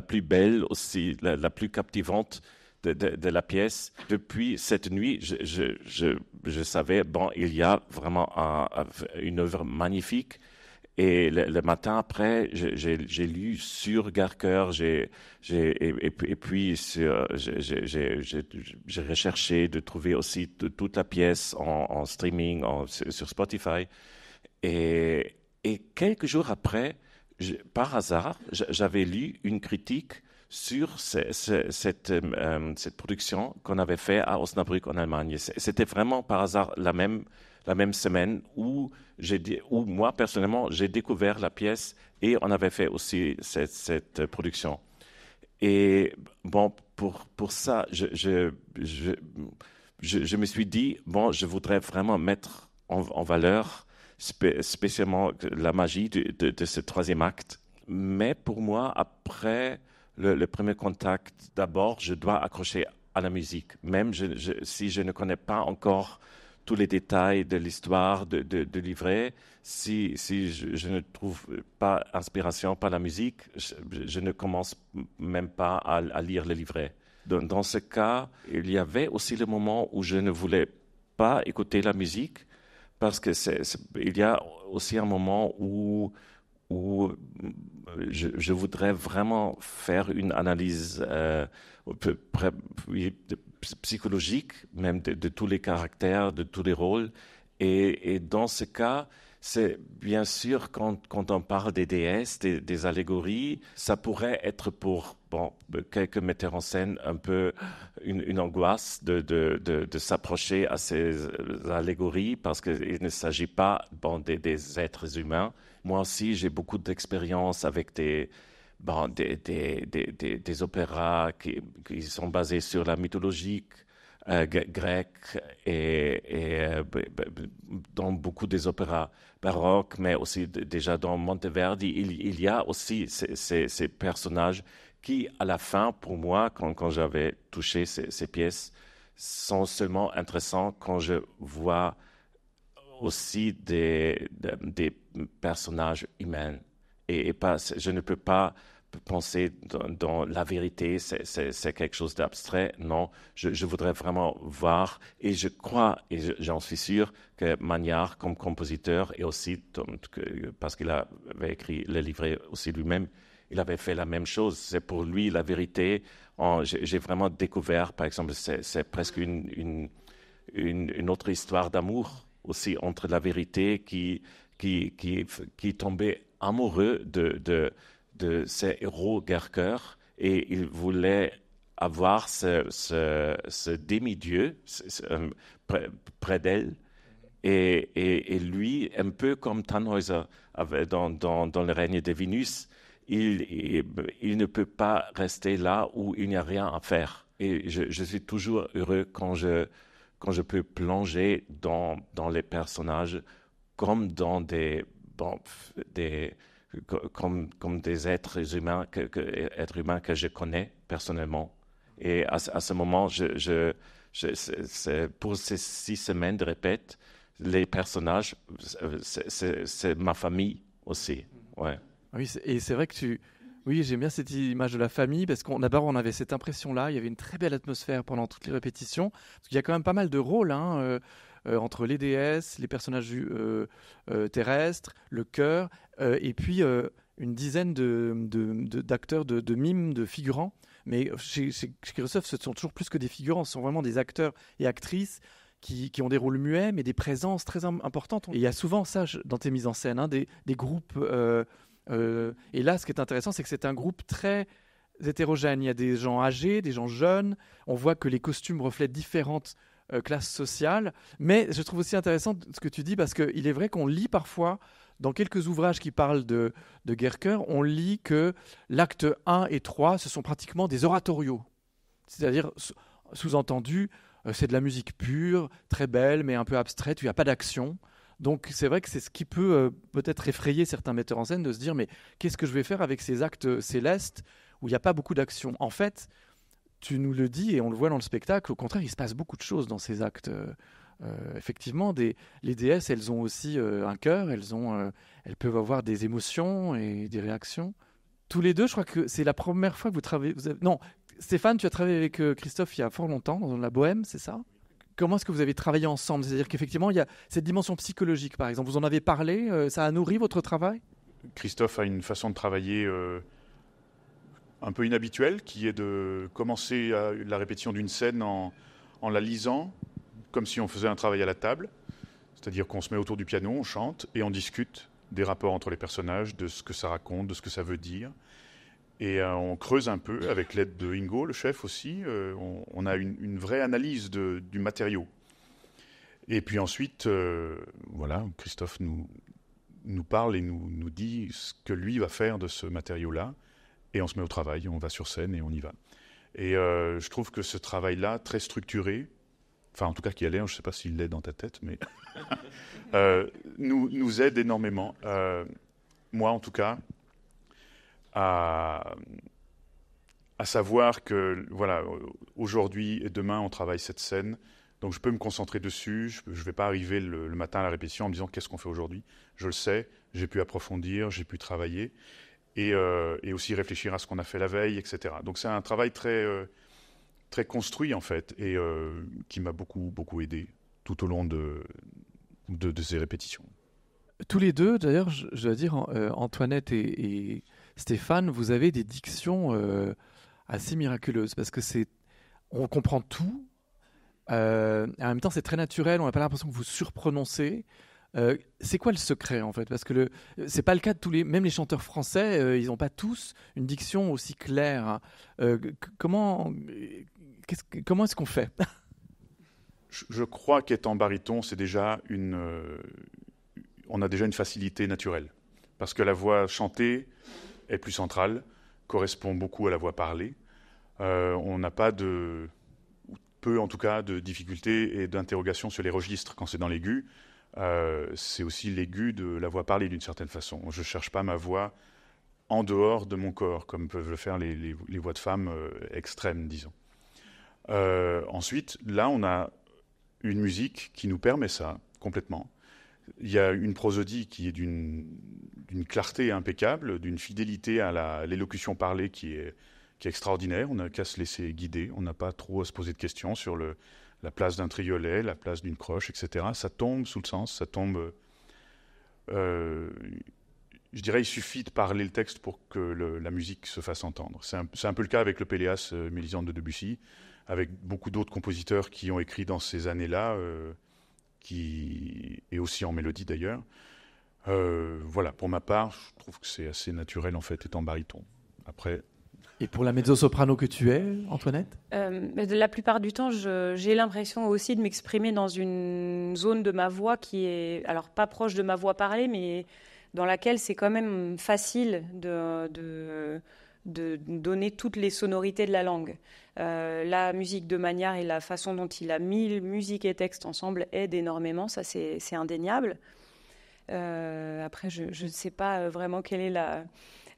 S2: plus belle, aussi la, plus captivante de, la pièce. Depuis cette nuit, je, savais, bon, il y a vraiment une œuvre magnifique et le, matin après, j'ai lu sur Garker, j'ai et, puis j'ai recherché de trouver aussi toute la pièce en, streaming sur Spotify. Et, et, quelques jours après, par hasard, j'avais lu une critique sur cette, euh, cette, production qu'on avait fait à Osnabrück en Allemagne. C'était vraiment par hasard la même la même semaine où, où moi, personnellement, j'ai découvert la pièce et on avait fait aussi cette, production. Et bon, pour, pour ça, je, je, je, me suis dit, bon, je voudrais vraiment mettre en, valeur spécialement la magie de, ce troisième acte. Mais pour moi, après le, le premier contact, d'abord, je dois accrocher à la musique, même si je ne connais pas encore tous les détails de l'histoire de, de, livret. Si, si je, ne trouve pas inspiration par la musique, je, ne commence même pas à, lire le livret. Dans, ce cas, il y avait aussi le moment où je ne voulais pas écouter la musique parce que c'est il y a aussi un moment où où je, voudrais vraiment faire une analyse euh, psychologique, même de, tous les caractères, de tous les rôles. Et, dans ce cas, c'est bien sûr quand, on parle des déesses, des, allégories, ça pourrait être pour bon, quelques metteurs en scène un peu une, angoisse de, de, s'approcher à ces euh, allégories parce qu'il ne s'agit pas bon, des, des êtres humains. Moi aussi, j'ai beaucoup d'expérience avec des, des, des, des, des, opéras qui, sont basés sur la mythologie euh, grecque et, euh, dans beaucoup des opéras baroques, mais aussi déjà dans Monteverdi, il, y a aussi ces, ces, personnages qui, à la fin, pour moi, quand, quand j'avais touché ces, ces, pièces, sont seulement intéressants quand je vois aussi des, des personnages humains et, je ne peux pas penser dans, la vérité, c'est quelque chose d'abstrait. Non, je, voudrais vraiment voir, et je crois, et j'en suis sûr, que Magnard, comme compositeur, et aussi parce qu'il avait écrit le livret aussi lui-même, il avait fait la même chose. C'est pour lui la vérité. J'ai vraiment découvert, par exemple, c'est presque une, une, autre histoire d'amour aussi entre la vérité qui, qui, qui, qui tombait amoureux de, de, ces héros guerre et il voulait avoir ce, ce, demi-dieu euh, près, d'elle. Et, lui, un peu comme Tannhäuser dans, dans, le règne de Vénus, il, il, ne peut pas rester là où il n'y a rien à faire. Et je, suis toujours heureux quand je, quand je peux plonger dans les personnages comme dans des, comme, comme des êtres humains que, que je connais personnellement. Et à, ce moment, je, pour ces six semaines de répète, les personnages, c'est ma famille
S1: aussi. Mm-hmm. Ouais. Ah oui, et c'est vrai que tu. Oui, j'aime bien cette image de la famille parce qu'on d'abord on avait cette impression-là. Il y avait une très belle atmosphère pendant toutes les répétitions. Parce qu'il y a quand même pas mal de rôles. Hein. Euh, euh, entre les déesses, les personnages euh, euh, terrestres, le chœur, et puis une dizaine d'acteurs, de, mimes, de figurants. Mais chez, chez, ce sont toujours plus que des figurants, ce sont vraiment des acteurs et actrices qui, ont des rôles muets, mais des présences très importantes. Et il y a souvent ça dans tes mises en scène, hein, des, groupes. et là, ce qui est intéressant, c'est que c'est un groupe très hétérogène. Il y a des gens âgés, des gens jeunes. On voit que les costumes reflètent différentes euh, classe sociale. Mais je trouve aussi intéressant ce que tu dis parce qu'il est vrai qu'on lit parfois, dans quelques ouvrages qui parlent de, de Gerker, on lit que l'acte 1 et 3, ce sont pratiquement des oratorios. C'est-à-dire, sous-entendu, euh, c'est de la musique pure, très belle, mais un peu abstraite, il n'y a pas d'action. Donc c'est vrai que c'est ce qui peut euh, peut-être effrayer certains metteurs en scène de se dire mais qu'est-ce que je vais faire avec ces actes célestes où il n'y a pas beaucoup d'action En fait, tu nous le dis et on le voit dans le spectacle, au contraire, il se passe beaucoup de choses dans ces actes. Euh, euh, effectivement, des, les déesses, elles ont aussi euh, un cœur, elles, ont, elles peuvent avoir des émotions et des réactions. Tous les deux, je crois que c'est la première fois que vous travaillez. Non, Stéphane, tu as travaillé avec Christophe il y a fort longtemps dans la Bohème, c'est ça Comment est-ce que vous avez travaillé ensemble C'est-à-dire qu'effectivement, il y a cette dimension psychologique, par exemple. Vous en avez parlé, ça a nourri votre travail
S4: Christophe a une façon de travailler un peu inhabituel, qui est de commencer la répétition d'une scène en, la lisant, comme si on faisait un travail à la table. C'est-à-dire qu'on se met autour du piano, on chante et on discute des rapports entre les personnages, de ce que ça raconte, de ce que ça veut dire. Et euh, on creuse un peu, avec l'aide de Ingo, le chef aussi, euh, on, a une, vraie analyse du matériau. Et puis ensuite, euh, voilà, Christophe nous, parle et nous dit ce que lui va faire de ce matériau-là et on se met au travail, on va sur scène et on y va. Et euh, je trouve que ce travail-là, très structuré, enfin en tout cas qui allait, hein, je ne sais pas s'il l'est dans ta tête, mais euh, nous, nous, aide énormément, euh, moi en tout cas, à, à savoir que voilà, aujourd'hui et demain on travaille cette scène, donc je peux me concentrer dessus, je ne vais pas arriver le, le, matin à la répétition en me disant qu'est-ce qu'on fait aujourd'hui, je le sais, j'ai pu approfondir, j'ai pu travailler, euh, et, aussi réfléchir à ce qu'on a fait la veille, etc. Donc c'est un travail très, euh, très construit en fait et euh, qui m'a beaucoup, beaucoup aidé tout au long de, de, ces
S1: répétitions. Tous les deux, d'ailleurs, je, je, dois dire, Antoinette et, Stéphane, vous avez des dictions assez miraculeuses parce que c'est on comprend tout. en même temps, c'est très naturel. On n'a pas l'impression que vous surprononcez. Euh, c'est quoi le secret en fait Parce que ce c'est pas le cas de tous les, même les chanteurs français, euh, ils n'ont pas tous une diction aussi claire. Hein. Euh, comment, est comment est-ce qu'on fait
S4: je, crois qu'étant baryton, c'est déjà une, on a déjà une facilité naturelle, parce que la voix chantée est plus centrale, correspond beaucoup à la voix parlée. on n'a pas de peu en tout cas de difficultés et d'interrogations sur les registres quand c'est dans l'aigu. Euh, c'est aussi l'aigu de la voix parlée d'une certaine façon. Je ne cherche pas ma voix en dehors de mon corps, comme peuvent le faire les, voix de femmes euh, extrêmes, disons. Euh, ensuite, là, on a une musique qui nous permet ça complètement. Il y a une prosodie qui est d'une clarté impeccable, d'une fidélité à l'élocution parlée qui est extraordinaire. On n'a qu'à se laisser guider, on n'a pas trop à se poser de questions sur le, la place d'un triolet, la place d'une croche, etc. Ça tombe sous le sens, ça tombe. Euh, je dirais, il suffit de parler le texte pour que la musique se fasse entendre. C'est un, peu le cas avec le Péléas euh, Mélisande de Debussy, avec beaucoup d'autres compositeurs qui ont écrit dans ces années-là, euh, qui et aussi en mélodie d'ailleurs. voilà, pour ma part, je trouve que c'est assez naturel en fait, étant baryton. Après,
S1: et pour la mezzo-soprano que tu es, Antoinette
S3: euh, mais de La plupart du temps, j'ai l'impression aussi de m'exprimer dans une zone de ma voix qui est, alors pas proche de ma voix parlée, mais dans laquelle c'est quand même facile de, de, donner toutes les sonorités de la langue. Euh, la musique de Manière et la façon dont il a mis musique et texte ensemble aide énormément, ça c'est indéniable. Euh, après, je ne sais pas vraiment quelle est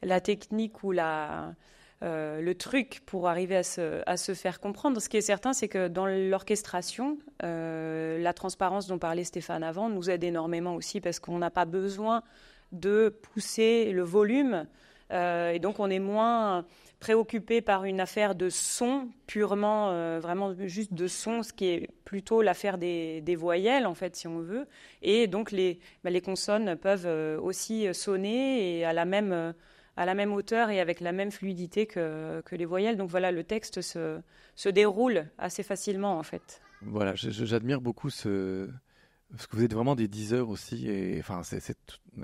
S3: la technique ou la euh, le truc pour arriver à se, faire comprendre. Ce qui est certain, c'est que dans l'orchestration, euh, la transparence dont parlait Stéphane avant nous aide énormément aussi parce qu'on n'a pas besoin de pousser le volume euh, et donc on est moins préoccupé par une affaire de son purement, vraiment juste de son, ce qui est plutôt l'affaire des, voyelles en fait, si on veut. Et donc les, bah, les consonnes peuvent aussi sonner et à la même à la même hauteur et avec la même fluidité que, que les voyelles. Donc voilà, le texte se, se déroule assez facilement en fait.
S1: Voilà, j'admire beaucoup ce, parce que vous êtes vraiment des diseurs aussi, et enfin, c'est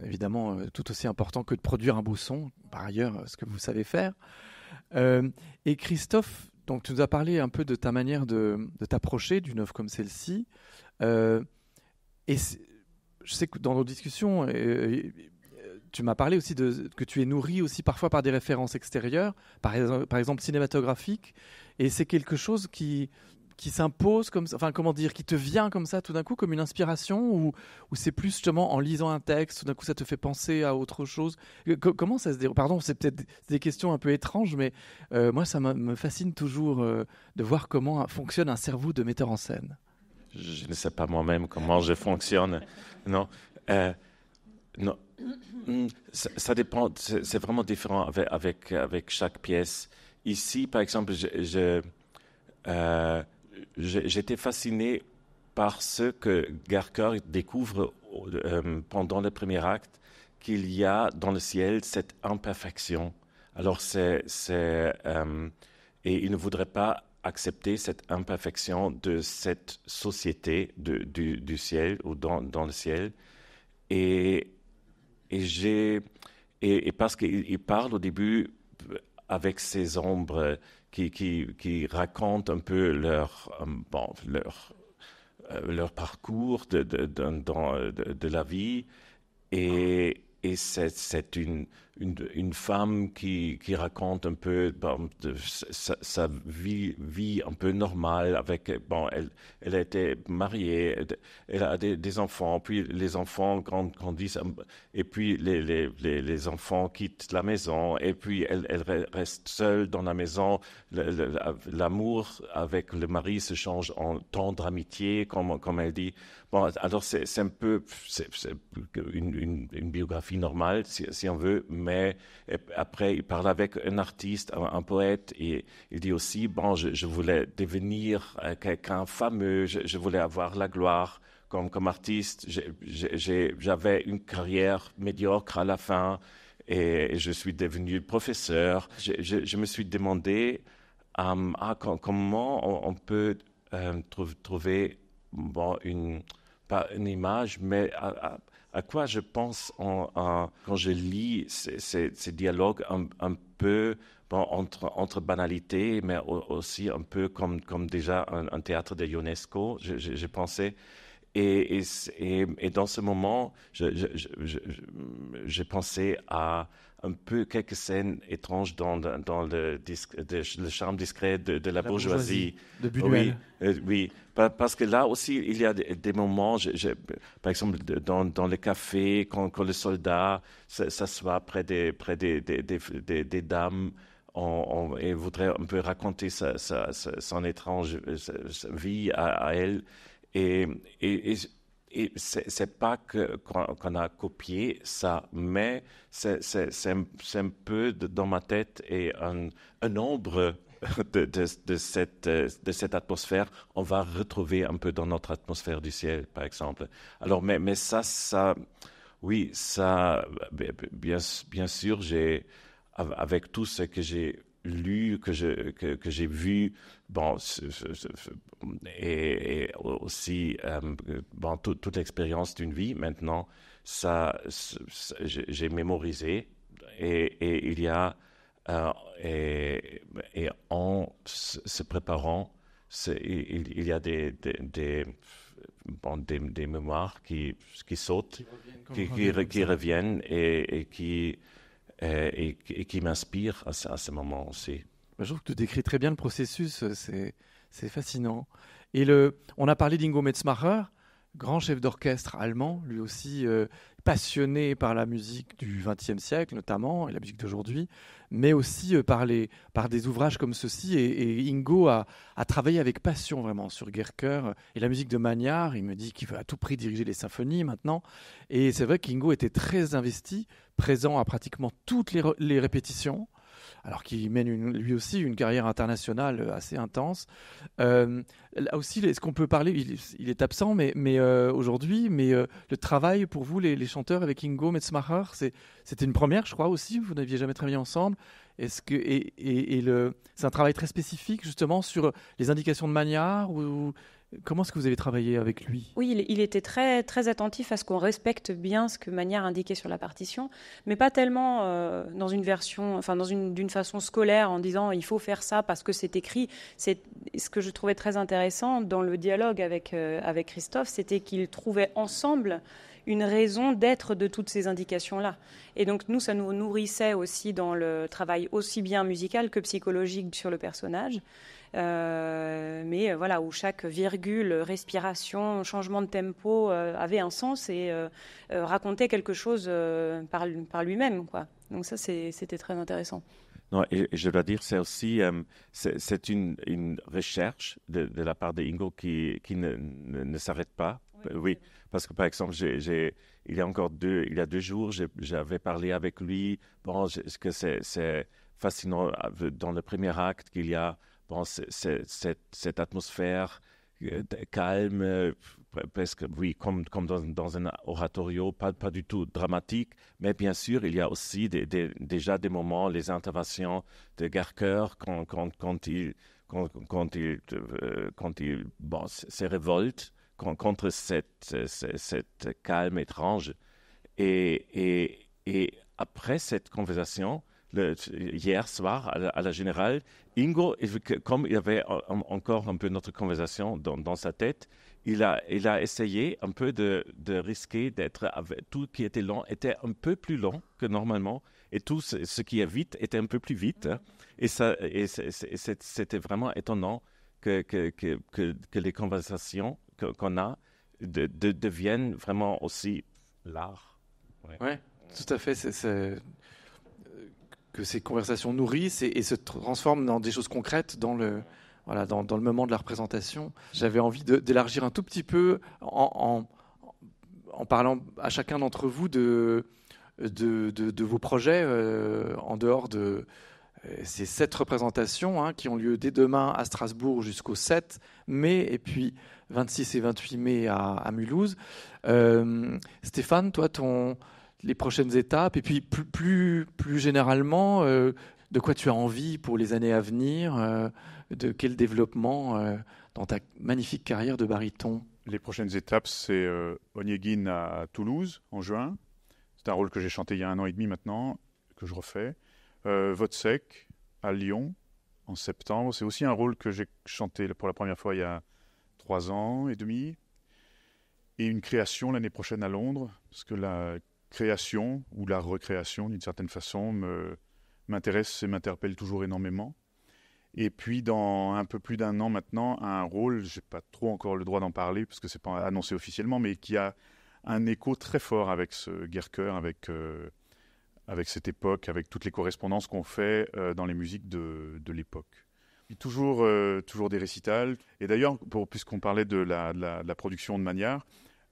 S1: évidemment euh, tout aussi important que de produire un beau son, par ailleurs, ce que vous savez faire. Euh, et Christophe, donc tu nous as parlé un peu de ta manière de, t'approcher d'une œuvre comme celle-ci. Euh, et je sais que dans nos discussions, tu m'as parlé aussi de, que tu es nourri aussi parfois par des références extérieures, par, par exemple cinématographiques, et c'est quelque chose qui, qui s'impose comme enfin comment dire, qui te vient comme ça tout d'un coup comme une inspiration ou, ou c'est plus justement en lisant un texte, tout d'un coup ça te fait penser à autre chose Comment ça se déroule Pardon, c'est peut-être des questions un peu étranges, mais euh, moi ça me fascine toujours euh, de voir comment fonctionne un cerveau de metteur en scène.
S2: Je ne sais pas moi-même comment je fonctionne. Non. Euh, non. Hmm, ça, dépend, c'est vraiment différent avec, avec, avec, chaque pièce. Ici, par exemple, euh, j'étais fasciné par ce que Garker découvre euh, pendant le premier acte, qu'il y a dans le ciel cette imperfection. Alors, c'est. Euh, et il ne voudrait pas accepter cette imperfection de cette société de, du, du, ciel ou dans, dans le ciel. Et et, j'ai, et, parce qu'il parle au début avec ces ombres qui, qui, qui racontent un peu leur, euh, bon, leur, euh, leur parcours de, de, de la vie. Et, et c'est, c'est une une, femme qui, qui, raconte un peu sa, vie, vie un peu normale avec, bon, elle, elle a été mariée, elle a des, enfants, puis les enfants grandissent, et puis les, les, les, enfants quittent la maison, et puis elle, reste seule dans la maison. L'amour avec le mari se change en tendre amitié, comme, comme elle dit. Bon, alors c'est un peu une, une, biographie normale, si, si on veut, mais après, il parle avec un artiste, un, poète, et il dit aussi, bon, je, voulais devenir euh, quelqu'un fameux, je, voulais avoir la gloire comme, comme artiste, j'avais une carrière médiocre à la fin, et je suis devenu professeur. Je, me suis demandé euh, ah, comment on, peut euh, trouver bon, une, pas une image, mais ah, ah, à quoi je pense quand je lis ces, dialogues un, peu bon, entre, entre banalité, mais aussi un peu comme, comme déjà un, un théâtre de l'UNESCO. J'ai pensé et, et, dans ce moment, j'ai pensé à un peu quelques scènes étranges dans, dans le, disque, le, charme discret de, la, bourgeoisie. de oui, euh, oui, parce que là aussi, il y a des, moments, par exemple, dans, dans le café, quand, quand le soldat s'assoit près des, près des, des, des dames. On, et voudrait un peu raconter son étrange euh, vie à, à elle. Et, et, et c'est pas qu'on a copié ça, mais c'est un, un, peu dans ma tête et un, un ombre de, de, de, cette, de cette atmosphère. On va retrouver un peu dans notre atmosphère du ciel, par exemple. Alors, mais, mais ça, ça, oui, ça, bien, bien sûr, j'ai, avec tout ce que j'ai lu, que que, que j'ai vu, bon, et, aussi euh, toute l'expérience d'une vie. Maintenant, ça, j'ai mémorisé et, et, il y a euh, et, en se préparant, il, il, y a des, des, des des, mémoires qui, qui sautent, qui, qui, reviennent et, et qui, euh, et, qui m'inspire à, à, ce moment ci
S1: bah, Je trouve que tu décris très bien le processus, euh, c'est fascinant. Et on a parlé d'Ingo Metzmacher, grand chef d'orchestre allemand, lui aussi euh, passionné par la musique du XXe siècle notamment, et la musique d'aujourd'hui, mais aussi euh, par, par des ouvrages comme ceux-ci. et Ingo a, travaillé avec passion vraiment sur Gerker et la musique de Magnard. Il me dit qu'il veut à tout prix diriger les symphonies maintenant. Et c'est vrai qu'Ingo était très investi, présent à pratiquement toutes les répétitions alors qu'il mène lui aussi une carrière internationale euh, assez intense. Euh, là aussi, est-ce qu'on peut parler il, est absent, mais, mais euh, aujourd'hui, mais le travail pour vous, les, chanteurs avec Ingo Metzmacher, c'était une première, je crois aussi. Vous n'aviez jamais travaillé ensemble. Est-ce que et, le c'est un travail très spécifique justement sur les indications de manière ou Comment est-ce que vous avez travaillé avec lui
S3: Oui, il, était très, très attentif à ce qu'on respecte bien ce que Manière indiquait sur la partition, mais pas tellement euh, dans une version, enfin dans une d'une façon scolaire en disant il faut faire ça parce que c'est écrit. C'est ce que je trouvais très intéressant dans le dialogue avec euh, avec Christophe, c'était qu'ils trouvaient ensemble une raison d'être de toutes ces indications-là. Et donc nous, ça nous nourrissait aussi dans le travail aussi bien musical que psychologique sur le personnage. Euh, mais euh, voilà, où chaque virgule, respiration, changement de tempo euh, avait un sens et racontait quelque chose par, par lui-même. Quoi. Donc ça, c'était très intéressant.
S2: et, je dois dire, c'est aussi c'est une, une, recherche de, la part de Ingo qui, qui ne, ne, s'arrête pas. Oui, parce que par exemple, j'ai, il y a encore deux, il y a deux jours, j'avais parlé avec lui. Bon, je, que c'est fascinant dans le premier acte qu'il y a cette, atmosphère euh, mm. calme, euh, presque, oui, comme, dans, un oratorio, pas, pas, du tout dramatique, mais bien sûr, il y a aussi déjà des moments, les interventions de Garker quand, quand, quand il, quand, il, euh, quand il bon, se révolte contre cette, cette, calme étrange. et, et après cette conversation, hier soir à la, générale, Ingo, comme il avait encore un peu notre conversation dans, sa tête, il a, il a essayé un peu de, risquer d'être tout qui était long était un peu plus long que normalement et tout ce, qui est vite était un peu plus vite hein. et ça et c'était vraiment étonnant que que, les conversations qu'on a de, deviennent vraiment aussi l'art.
S1: Ouais. Tout à fait. C'est que ces conversations nourrissent et, se transforment dans des choses concrètes dans le, voilà, dans, le moment de la représentation. J'avais envie d'élargir un tout petit peu en, en, parlant à chacun d'entre vous de de, vos projets euh, en dehors de euh, ces sept représentations hein, qui ont lieu dès demain à Strasbourg jusqu'au 7 mai et puis 26 et 28 mai à, Mulhouse. Euh, Stéphane, toi, ton, les prochaines étapes, et puis plus, plus, plus généralement, euh, de quoi tu as envie pour les années à venir, euh, de quel développement euh, dans ta magnifique carrière de baryton
S4: Les prochaines étapes, c'est Onegin à Toulouse en juin. C'est un rôle que j'ai chanté il y a un an et demi maintenant, que je refais. Votsek à Lyon en septembre. C'est aussi un rôle que j'ai chanté pour la première fois il y a trois ans et demi. Et une création l'année prochaine à Londres, parce que la création ou la recréation d'une certaine façon m'intéresse et m'interpelle toujours énormément. Et puis dans un peu plus d'un an maintenant, un rôle, j'ai pas trop encore le droit d'en parler parce que ce n'est pas annoncé officiellement, mais qui a un écho très fort avec ce Gerker, avec euh, avec cette époque, avec toutes les correspondances qu'on fait euh, dans les musiques de, l'époque. toujours, euh, toujours des récitals. Et d'ailleurs, puisqu'on parlait de la, de la production de manière.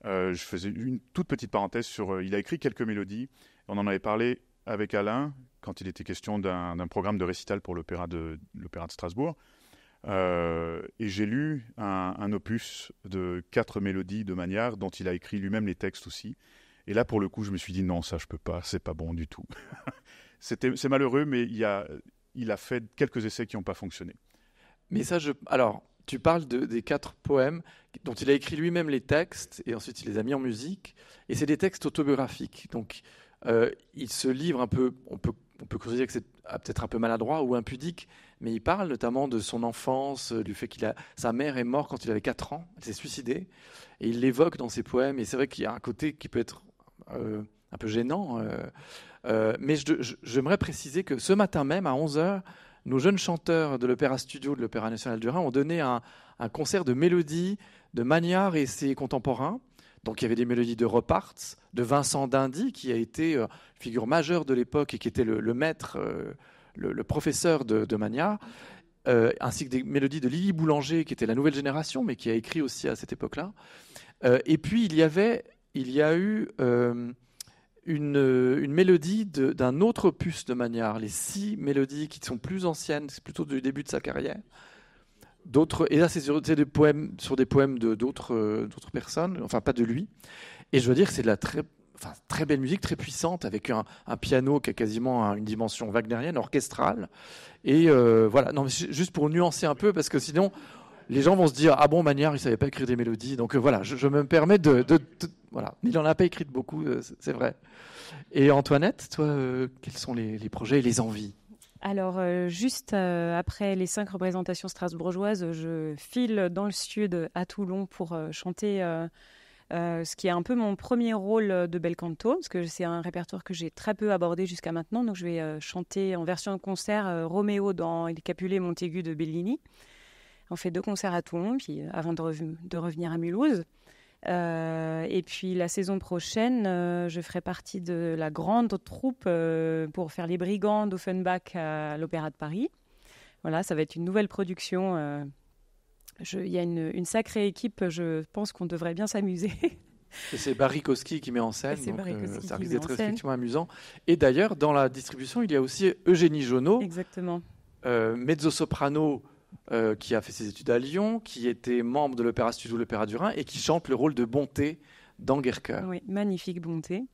S4: Euh, je faisais une toute petite parenthèse sur. Euh, il a écrit quelques mélodies. On en avait parlé avec Alain quand il était question d'un programme de récital pour l'opéra de, de Strasbourg. Euh, et j'ai lu un, opus de quatre mélodies de Manière dont il a écrit lui-même les textes aussi. Et là, pour le coup, je me suis dit non, ça je peux pas, c'est pas bon du tout. c'est malheureux, mais il, a, il a fait quelques essais qui n'ont pas fonctionné.
S1: Mais ça, je, alors, tu parles des quatre poèmes dont il a écrit lui-même les textes et ensuite il les a mis en musique. Et c'est des textes autobiographiques. Donc euh, il se livre un peu, on peut, on peut considérer que c'est ah, peut-être un peu maladroit ou impudique, mais il parle notamment de son enfance, euh, du fait qu'il sa mère est morte quand il avait quatre ans, elle s'est suicidée, et il l'évoque dans ses poèmes. Et c'est vrai qu'il y a un côté qui peut être euh, un peu gênant. mais j'aimerais préciser que ce matin même, à 11h, nos jeunes chanteurs de l'Opéra Studio de l'Opéra National du Rhin ont donné un, concert de mélodies de Magnard et ses contemporains. Donc il y avait des mélodies de Reparts, de Vincent Dindy, qui a été euh, figure majeure de l'époque et qui était le, maître, euh, le, professeur de, de Magnard, euh, ainsi que des mélodies de Lily Boulanger, qui était la nouvelle génération, mais qui a écrit aussi à cette époque-là. et puis il y avait, il y a eu euh, une, mélodie d'un autre opus de Manière, les six mélodies qui sont plus anciennes, c'est plutôt du début de sa carrière. D'autres, et là, c'est sur, des poèmes, sur des poèmes de, d'autres, euh, d'autres personnes, enfin pas de lui. Et je veux dire, que c'est de la très, très belle musique, très puissante, avec un, piano qui a quasiment une dimension wagnerienne, orchestrale. Et euh, voilà, non, juste pour nuancer un peu, parce que sinon, les gens vont se dire ah bon manière, il savait pas écrire des mélodies donc euh, voilà je, me permets de, voilà il n'en a pas écrit beaucoup euh, c'est vrai et Antoinette toi euh, quels sont les, projets et les envies
S3: alors juste après les cinq représentations strasbourgeoises je file dans le sud à Toulon pour chanter ce qui est un peu mon premier rôle de bel canto, parce que c'est un répertoire que j'ai très peu abordé jusqu'à maintenant. Donc je vais chanter en version de concert Roméo dans Il Capulet Montaigu de Bellini. On fait deux concerts à Toulon, puis euh, avant de, de revenir à Mulhouse. Euh, et puis la saison prochaine, euh, je ferai partie de la grande troupe pour faire les brigands d'Offenbach à l'Opéra de Paris. Voilà, ça va être une nouvelle production. Il y a une, sacrée équipe, je pense qu'on devrait bien s'amuser.
S1: c'est Koski qui met en scène, donc, ça risque d'être effectivement amusant. Et d'ailleurs, dans la distribution, il y a aussi Eugénie Jauneau, Exactement. mezzo-soprano euh, qui a fait ses études à Lyon, qui était membre de l'Opéra Studio de l'Opéra du Rhin et qui chante le rôle de Bonté dans Guerre-Cœur.
S3: Oui, magnifique Bonté.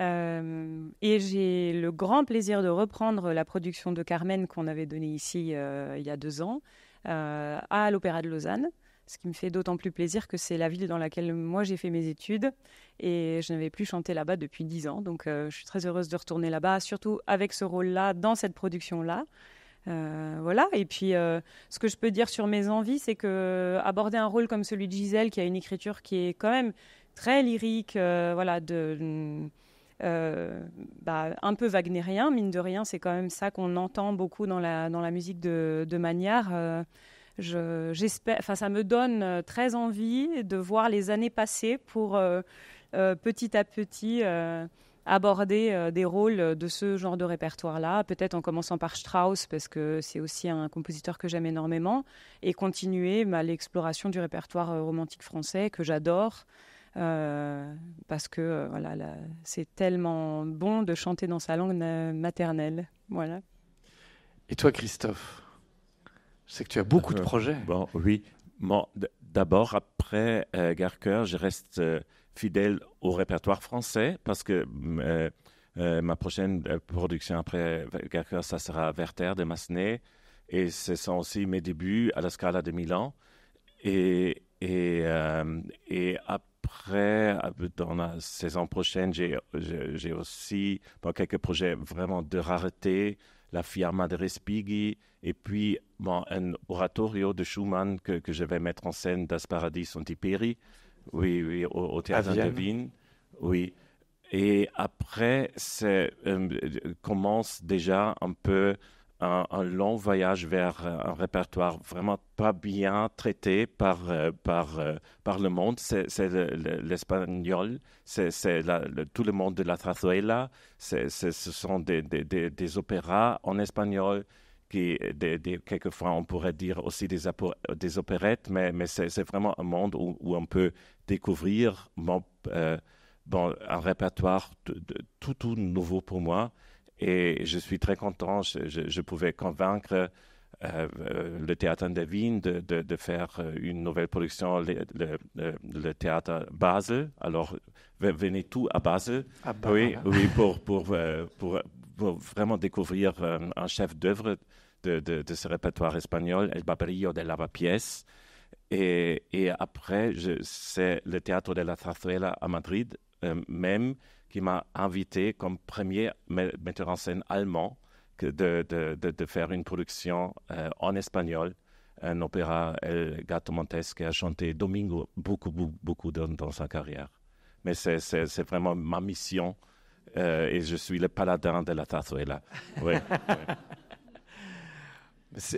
S3: Euh, et j'ai le grand plaisir de reprendre la production de Carmen qu'on avait donnée ici euh, il y a deux ans à l'Opéra de Lausanne. Ce qui me fait d'autant plus plaisir que c'est la ville dans laquelle moi j'ai fait mes études et je n'avais plus chanté là-bas depuis dix ans. Donc je suis très heureuse de retourner là-bas, surtout avec ce rôle-là, dans cette production-là. Euh, voilà. Et puis, euh, ce que je peux dire sur mes envies, c'est que aborder un rôle comme celui de Gisèle, qui a une écriture qui est quand même très lyrique, euh, voilà, bah, un peu wagnérien, mine de rien, c'est quand même ça qu'on entend beaucoup dans la, dans la musique de, de j'espère, enfin, ça me donne très envie de voir les années passer pour petit à petit aborder euh, des rôles de ce genre de répertoire-là, peut-être en commençant par Strauss, parce que c'est aussi un compositeur que j'aime énormément, et continuer bah, l'exploration du répertoire euh, romantique français que j'adore. Euh, parce que voilà, c'est tellement bon de chanter dans sa langue maternelle. Voilà.
S1: Et toi, Christophe, je sais que tu as beaucoup
S2: de projets. Bon, oui. D'abord, après euh, Garker, je reste fidèle au répertoire français parce que mm, euh, euh, ma prochaine euh, production après heures ça sera Werther de Massenet. Et ce sont aussi mes débuts à la Scala de Milan. Et, et, après, dans la saison prochaine, j'ai aussi quelques projets vraiment de rareté. La Fiamma de Respighi et puis un oratorio de Schumann que, je vais mettre en scène Das Paradis oui, oui, au, théâtre de Vienne. Oui. Et après, c'est, euh, commence déjà un peu un, long voyage vers euh, un répertoire vraiment pas bien traité par, euh, par, par le monde. C'est, l'espagnol, c'est, tout le monde de la trazuela, ce sont des, des, opéras en espagnol. Qui, des, quelquefois, on pourrait dire aussi des, des opérettes, mais, mais c'est vraiment un monde où, où on peut découvrir un euh, répertoire tout, tout nouveau pour moi. Et je suis très content, je, pouvais convaincre euh, euh, le théâtre de, de, de, faire une nouvelle production, le, théâtre Basel. Alors, venez tout à Basel, oui, pour, pour, pour, vraiment découvrir un chef d'œuvre de, ce répertoire espagnol, El Babrillo de Lavapiés. Et, et après, c'est le théâtre de la Zarzuela à Madrid euh, même qui m'a invité comme premier metteur en scène allemand de, de, faire une production euh, en espagnol, un opéra El Gato Montes qui a chanté Domingo beaucoup, beaucoup, beaucoup dans, sa carrière. Mais c'est vraiment ma mission euh, et je suis le paladin de la
S1: Zarzuela.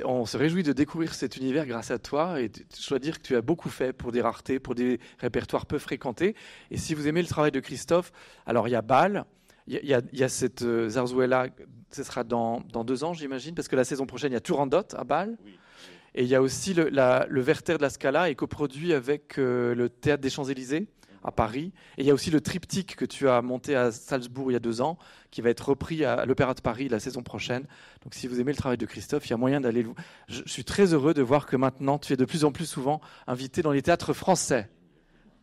S1: On se réjouit de découvrir cet univers grâce à toi et je dois dire que tu as beaucoup fait pour des raretés, pour des répertoires peu fréquentés. Et si vous aimez le travail de Christophe, alors il y a Bâle, il y a, cette euh, Zarzuela, ce sera dans, deux ans j'imagine, parce que la saison prochaine il y a Turandot à Bâle. Et il y a aussi le, la, de la Scala et coproduit avec euh, le Théâtre des Champs-Élysées à Paris. Et il y a aussi le triptyque que tu as monté à Salzbourg il y a deux ans, qui va être repris à l'Opéra de Paris la saison prochaine. Donc si vous aimez le travail de Christophe, il y a moyen d'aller le Je suis très heureux de voir que maintenant, tu es de plus en plus souvent invité dans les théâtres français.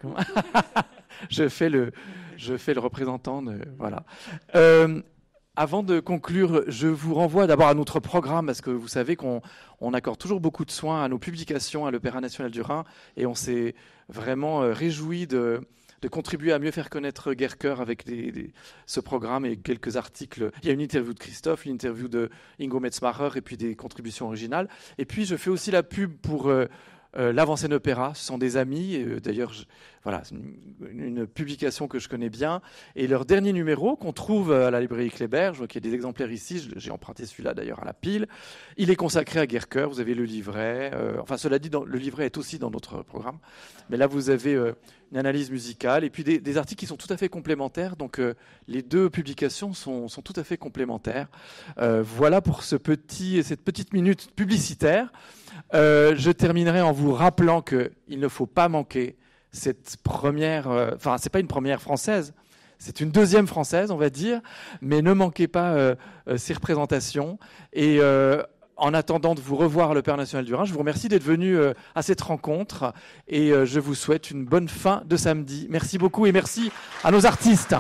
S1: je, fais le, je fais le représentant de... Voilà. Euh, avant de conclure, je vous renvoie d'abord à notre programme, parce que vous savez qu'on accorde toujours beaucoup de soins à nos publications à l'Opéra national du Rhin, et on s'est vraiment euh, réjoui de, de contribuer à mieux faire connaître Guercœur avec ce programme et quelques articles. Il y a une interview de Christophe, une interview de Ingo Metzmacher et puis des contributions originales. Et puis je fais aussi la pub pour euh, euh, l'avancée opéra, ce sont des amis. Euh, d'ailleurs, voilà, une, publication que je connais bien. Et leur dernier numéro, qu'on trouve euh, à la librairie Kléber, je vois y a des exemplaires ici. J'ai emprunté celui-là d'ailleurs à la pile. Il est consacré à Guercœur. Vous avez le livret. enfin, cela dit, le livret est aussi dans notre programme. Mais là, vous avez une analyse musicale et puis des, articles qui sont tout à fait complémentaires. Donc, les deux publications sont, tout à fait complémentaires. voilà pour ce petit, cette petite minute publicitaire. Euh, je terminerai en vous rappelant qu'il ne faut pas manquer cette première, euh, enfin, c'est pas une première française, c'est une deuxième française, on va dire, mais ne manquez pas euh, ces représentations. Et en attendant de vous revoir le Père national du Rhin, je vous remercie d'être venu à cette rencontre et je vous souhaite une bonne fin de samedi. Merci beaucoup et merci à nos artistes.